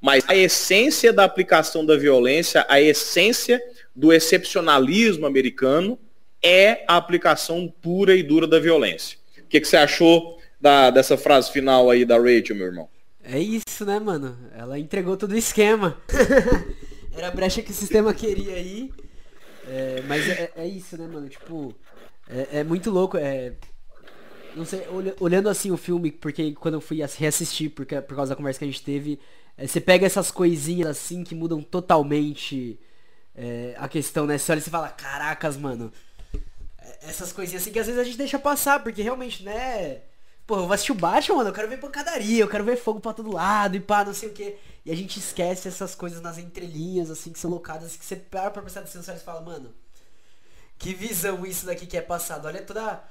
Mas a essência da aplicação da violência, a essência do excepcionalismo americano é a aplicação pura e dura da violência. O que, que você achou da, dessa frase final aí da Rachel, meu irmão? É isso, né, mano? Ela entregou todo o esquema. Era a brecha que o sistema queria aí. É, mas é, é, isso, né, mano? Tipo, é, é muito louco. É, não sei, olhando assim o filme, porque quando eu fui reassistir porque, por causa da conversa que a gente teve, é, você pega essas coisinhas assim que mudam totalmente é, a questão, né? Você olha e fala, caracas, mano. Eh, essas coisinhas assim que às vezes a gente deixa passar, porque realmente, né? Pô, eu vou assistir o baixo mano, eu quero ver pancadaria, eu quero ver fogo pra todo lado e pá, não sei o que. E a gente esquece essas coisas nas entrelinhas, assim, que são locadas, assim, que você para pra prestar atenção e fala, mano, que visão isso daqui que é passado. Olha toda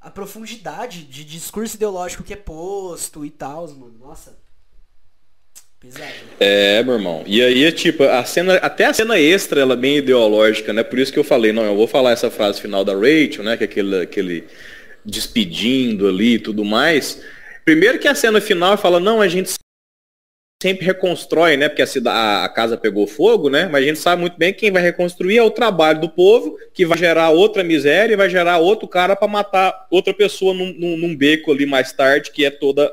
a profundidade de discurso ideológico que é posto e tal, mano. Nossa. Pesado. É, meu irmão. E aí é tipo, a cena, até a cena extra ela é bem ideológica, né? Por isso que eu falei, não, eu vou falar essa frase final da Rachel, né? Que é aquele, aquele despedindo ali e tudo mais. Primeiro que a cena final fala, não, a gente sempre reconstrói, né? Porque a, cidade, a casa pegou fogo, né? Mas a gente sabe muito bem que quem vai reconstruir é o trabalho do povo, que vai gerar outra miséria e vai gerar outro cara para matar outra pessoa num, num, num, beco ali mais tarde, que é toda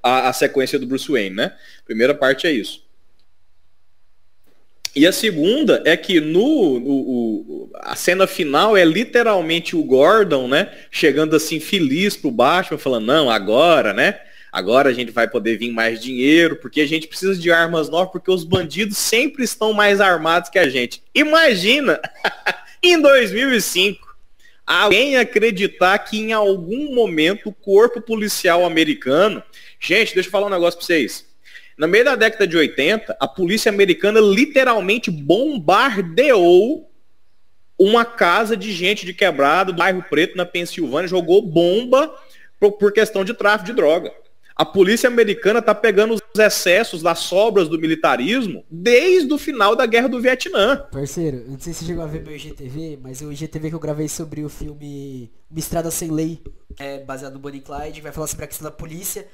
a, a sequência do Bruce Wayne, né? primeira parte é isso. E a segunda é que no, no o, a cena final é literalmente o Gordon, né? Chegando assim feliz pro baixo, falando não, agora, né? Agora a gente vai poder vir mais dinheiro, porque a gente precisa de armas novas, porque os bandidos sempre estão mais armados que a gente. Imagina em 2005 alguém acreditar que em algum momento o corpo policial americano. Gente, deixa eu falar um negócio para vocês. No meio da década de 80, a polícia americana literalmente bombardeou uma casa de gente de quebrado do bairro Preto na Pensilvânia, jogou bomba por questão de tráfico de droga. A polícia americana está pegando os excessos das sobras do militarismo desde o final da guerra do Vietnã. Parceiro, não sei se você chegou a ver meu IGTV, mas o IGTV que eu gravei sobre o filme Uma Estrada Sem Lei, é baseado no Bonnie Clyde, vai falar sobre a questão da polícia.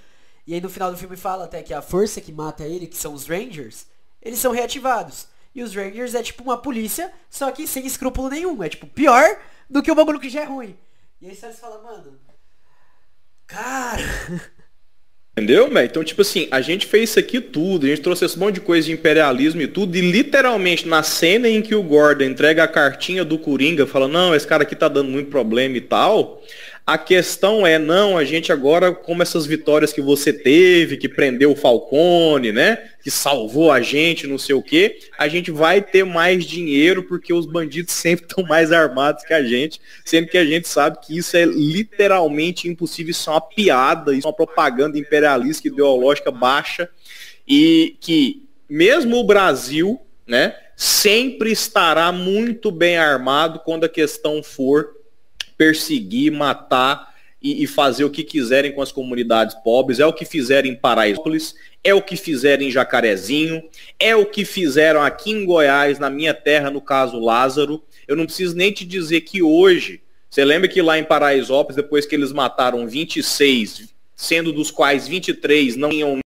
E aí no final do filme fala até que a força que mata ele, que são os Rangers, eles são reativados. E os Rangers é tipo uma polícia, só que sem escrúpulo nenhum. É tipo pior do que o bagulho que já é ruim. E aí você fala, mano. Cara. Entendeu, velho? Então, tipo assim, a gente fez isso aqui tudo, a gente trouxe esse monte de coisa de imperialismo e tudo, e literalmente na cena em que o Gordon entrega a cartinha do Coringa, fala, não, esse cara aqui tá dando muito problema e tal, a questão é, não, a gente agora, como essas vitórias que você teve, que prendeu o Falcone, né? Que salvou a gente, não sei o quê, a gente vai ter mais dinheiro porque os bandidos sempre estão mais armados que a gente, sendo que a gente sabe que isso é literalmente impossível, isso é uma piada, isso é uma propaganda imperialista, ideológica baixa, e que mesmo o Brasil, né, sempre estará muito bem armado quando a questão for perseguir, matar e, e, fazer o que quiserem com as comunidades pobres, é o que fizeram em Paraisópolis, é o que fizeram em Jacarezinho, é o que fizeram aqui em Goiás, na minha terra, no caso Lázaro. Eu não preciso nem te dizer que hoje, você lembra que lá em Paraisópolis, depois que eles mataram 26, sendo dos quais 23 não tinham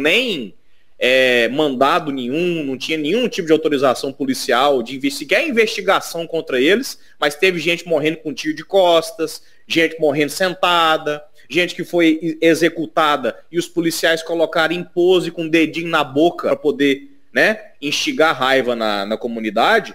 nem é, mandado nenhum, não tinha nenhum tipo de autorização policial de investigar investigação contra eles, mas teve gente morrendo com tiro de costas, gente morrendo sentada, gente que foi executada e os policiais colocaram em pose com o dedinho na boca para poder né, instigar raiva na, na comunidade.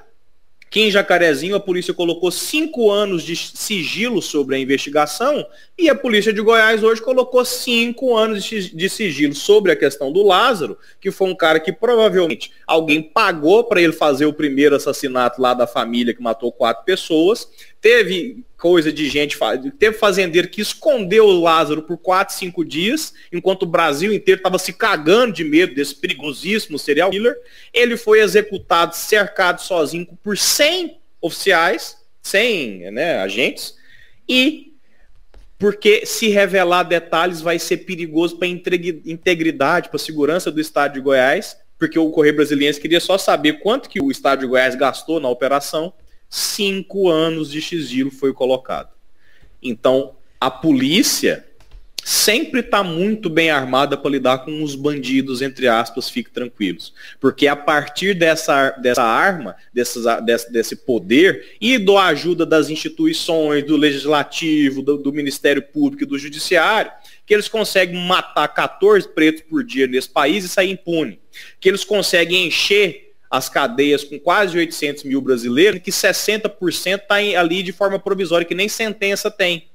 Que em Jacarezinho a polícia colocou cinco anos de sigilo sobre a investigação, e a polícia de Goiás hoje colocou cinco anos de sigilo sobre a questão do Lázaro, que foi um cara que provavelmente alguém pagou para ele fazer o primeiro assassinato lá da família que matou quatro pessoas. Teve coisa de gente, teve fazendeiro que escondeu o Lázaro por quatro, cinco dias, enquanto o Brasil inteiro estava se cagando de medo desse perigosíssimo serial killer. Ele foi executado, cercado sozinho por 100 oficiais, 100 né, agentes, e porque se revelar detalhes vai ser perigoso para a integridade, para a segurança do Estado de Goiás, porque o Correio Brasiliense queria só saber quanto que o Estado de Goiás gastou na operação. Cinco anos de xigilo foi colocado. Então, a polícia sempre está muito bem armada para lidar com os bandidos, entre aspas, fique tranquilos. Porque a partir dessa, dessa arma, dessas desse, desse poder, e da ajuda das instituições, do legislativo, do, do Ministério Público e do Judiciário, que eles conseguem matar 14 pretos por dia nesse país e sair impune. Que eles conseguem encher as cadeias com quase 800 mil brasileiros, que 60% está ali de forma provisória, que nem sentença tem.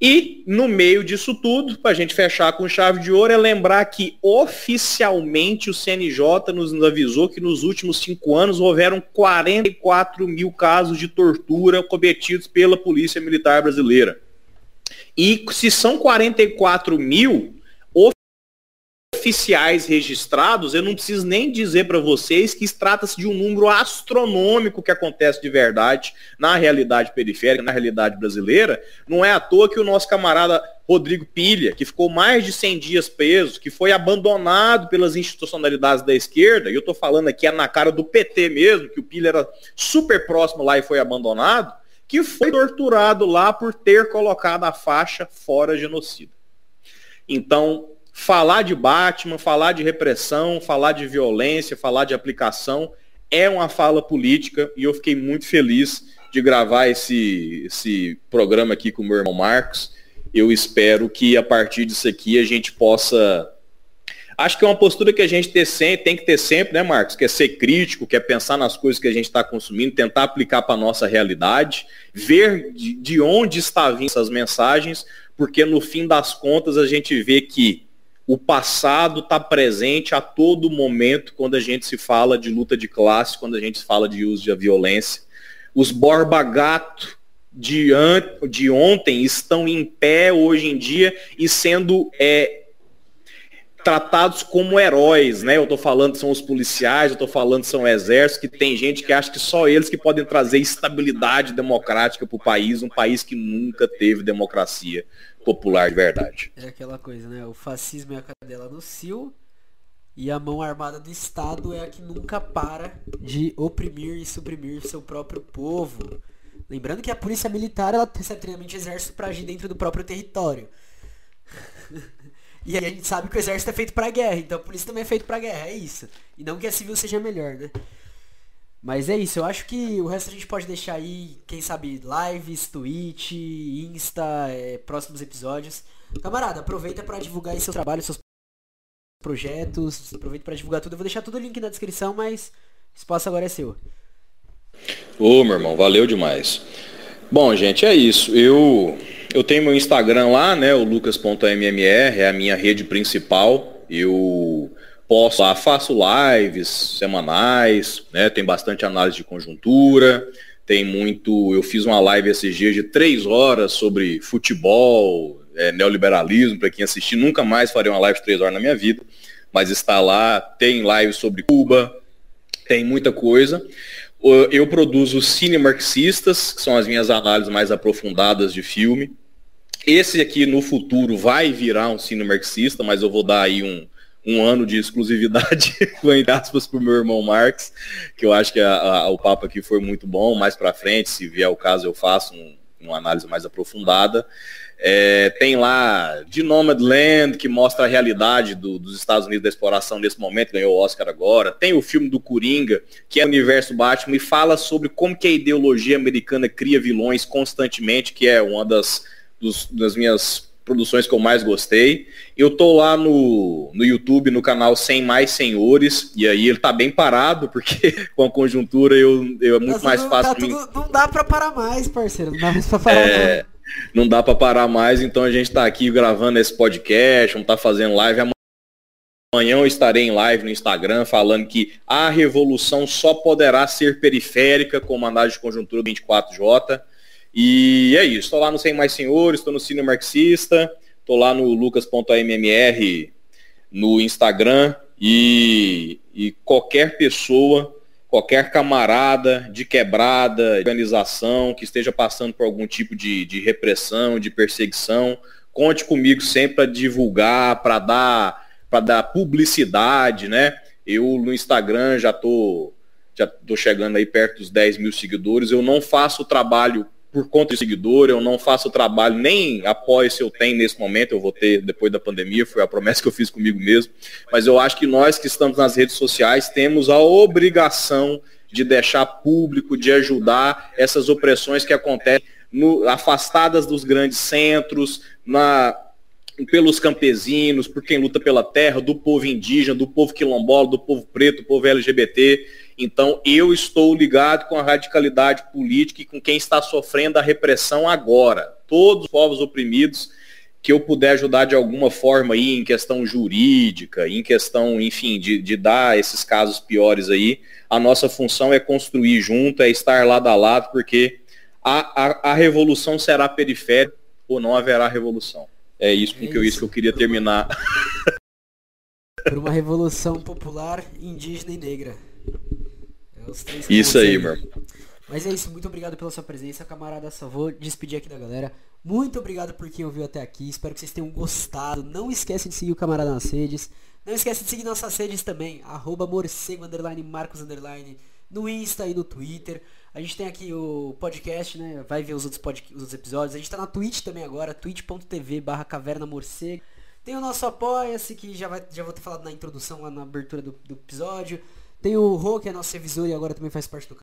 E no meio disso tudo, para a gente fechar com chave de ouro, é lembrar que oficialmente o CNJ nos avisou que nos últimos cinco anos houveram 44 mil casos de tortura cometidos pela Polícia Militar Brasileira. E se são 44 mil, oficiais registrados, eu não preciso nem dizer para vocês que trata-se de um número astronômico que acontece de verdade na realidade periférica, na realidade brasileira. Não é à toa que o nosso camarada Rodrigo Pilha, que ficou mais de 100 dias preso, que foi abandonado pelas institucionalidades da esquerda, e eu estou falando aqui é na cara do PT mesmo, que o Pilha era super próximo lá e foi abandonado, que foi torturado lá por ter colocado a faixa fora genocida. Então, falar de Batman, falar de repressão, falar de violência, falar de aplicação, é uma fala política e eu fiquei muito feliz de gravar esse, esse programa aqui com o meu irmão Marcos. Eu espero que a partir disso aqui a gente possa. Acho que é uma postura que a gente tem que ter sempre, né, Marcos? Que é ser crítico, que é pensar nas coisas que a gente está consumindo, tentar aplicar para a nossa realidade, ver de onde está vindo essas mensagens, porque no fim das contas a gente vê que o passado está presente a todo momento quando a gente se fala de luta de classe, quando a gente fala de uso de violência. Os Borba Gato de, de ontem estão em pé hoje em dia e sendo é, tratados como heróis, né? Eu estou falando são os policiais, eu estou falando são o exército, que tem gente que acha que só eles que podem trazer estabilidade democrática para o país, um país que nunca teve democracia popular de verdade. É aquela coisa, né? O fascismo é a cadela no cio e a mão armada do Estado é a que nunca para de oprimir e suprimir seu próprio povo. Lembrando que a polícia militar ela recebe treinamento de exército para agir dentro do próprio território. e aí a gente sabe que o exército é feito para guerra, então a polícia também é feito para guerra, é isso. E não que a civil seja melhor, né? Mas é isso, eu acho que o resto a gente pode deixar aí, quem sabe, lives, Twitch, Insta, é, próximos episódios. Camarada, aproveita para divulgar aí seu trabalho, seus projetos, aproveita para divulgar tudo. Eu vou deixar todo o link na descrição, mas o espaço agora é seu. Ô, meu irmão, valeu demais. Bom, gente, é isso. Eu eu tenho meu Instagram lá, né, o lucas.mmr, é a minha rede principal. Eu posso lá, faço lives semanais, né? Tem bastante análise de conjuntura, tem muito. Eu fiz uma live esses dias de três horas sobre futebol, é, neoliberalismo, para quem assistir, nunca mais farei uma live de três horas na minha vida, mas está lá, tem live sobre Cuba, tem muita coisa. Eu produzo cine marxistas, que são as minhas análises mais aprofundadas de filme. Esse aqui no futuro vai virar um cine marxista, mas eu vou dar aí um, um ano de exclusividade, entre aspas, para o meu irmão Marx, que eu acho que a, a, o papo aqui foi muito bom. Mais para frente, se vier o caso, eu faço um, uma análise mais aprofundada. É, tem lá de Land, que mostra a realidade do, dos Estados Unidos da exploração nesse momento, ganhou o Oscar agora. Tem o filme do Coringa, que é o universo Batman, e fala sobre como que a ideologia americana cria vilões constantemente, que é uma das, dos, das minhas produções que eu mais gostei. Eu tô lá no, no YouTube, no canal Sem Mais Senhores, e aí ele tá bem parado, porque com a conjuntura eu, eu é muito Mas mais não fácil. Tá tudo, não dá para parar mais, parceiro. Não dá mais pra parar é, mais. Não dá para parar mais, então a gente tá aqui gravando esse podcast, vamos tá fazendo live amanhã. eu estarei em live no Instagram falando que a revolução só poderá ser periférica com o mandado de conjuntura 24J. E é isso, estou lá no Sem Mais Senhores, estou no Cine Marxista, estou lá no lucas.mmr no Instagram e, e qualquer pessoa, qualquer camarada de quebrada, de organização que esteja passando por algum tipo de, de repressão, de perseguição, conte comigo sempre para divulgar, para dar, para dar publicidade, né? Eu no Instagram já tô já tô chegando aí perto dos 10 mil seguidores. Eu não faço o trabalho por conta de seguidor, eu não faço trabalho, nem após se eu tenho nesse momento, eu vou ter depois da pandemia, foi a promessa que eu fiz comigo mesmo. Mas eu acho que nós que estamos nas redes sociais temos a obrigação de deixar público, de ajudar essas opressões que acontecem no, afastadas dos grandes centros, na, pelos campesinos, por quem luta pela terra, do povo indígena, do povo quilombola, do povo preto, do povo LGBT. Então, eu estou ligado com a radicalidade política e com quem está sofrendo a repressão agora. Todos os povos oprimidos que eu puder ajudar de alguma forma aí em questão jurídica, em questão, enfim, de, de dar esses casos piores aí, a nossa função é construir junto, é estar lado a lado, porque a, a, a revolução será periférica ou não haverá revolução. É isso é com que, eu, isso que eu queria terminar. Por uma revolução popular indígena e negra. Isso aí, meu Mas é isso, muito obrigado pela sua presença, camarada. Só vou despedir aqui da galera. Muito obrigado por quem ouviu até aqui. Espero que vocês tenham gostado. Não esquece de seguir o camarada nas redes. Não esquece de seguir nossas redes também, arroba morcego, underline, marcos, underline, no Insta e no Twitter. A gente tem aqui o podcast, né? Vai ver os outros, os outros episódios. A gente tá na Twitch também agora, twitch.tv barra caverna morcego. Tem o nosso apoia-se, que já, vai, já vou ter falado na introdução, lá na abertura do, do episódio. Tem o Rô, que é nosso revisor e agora também faz parte do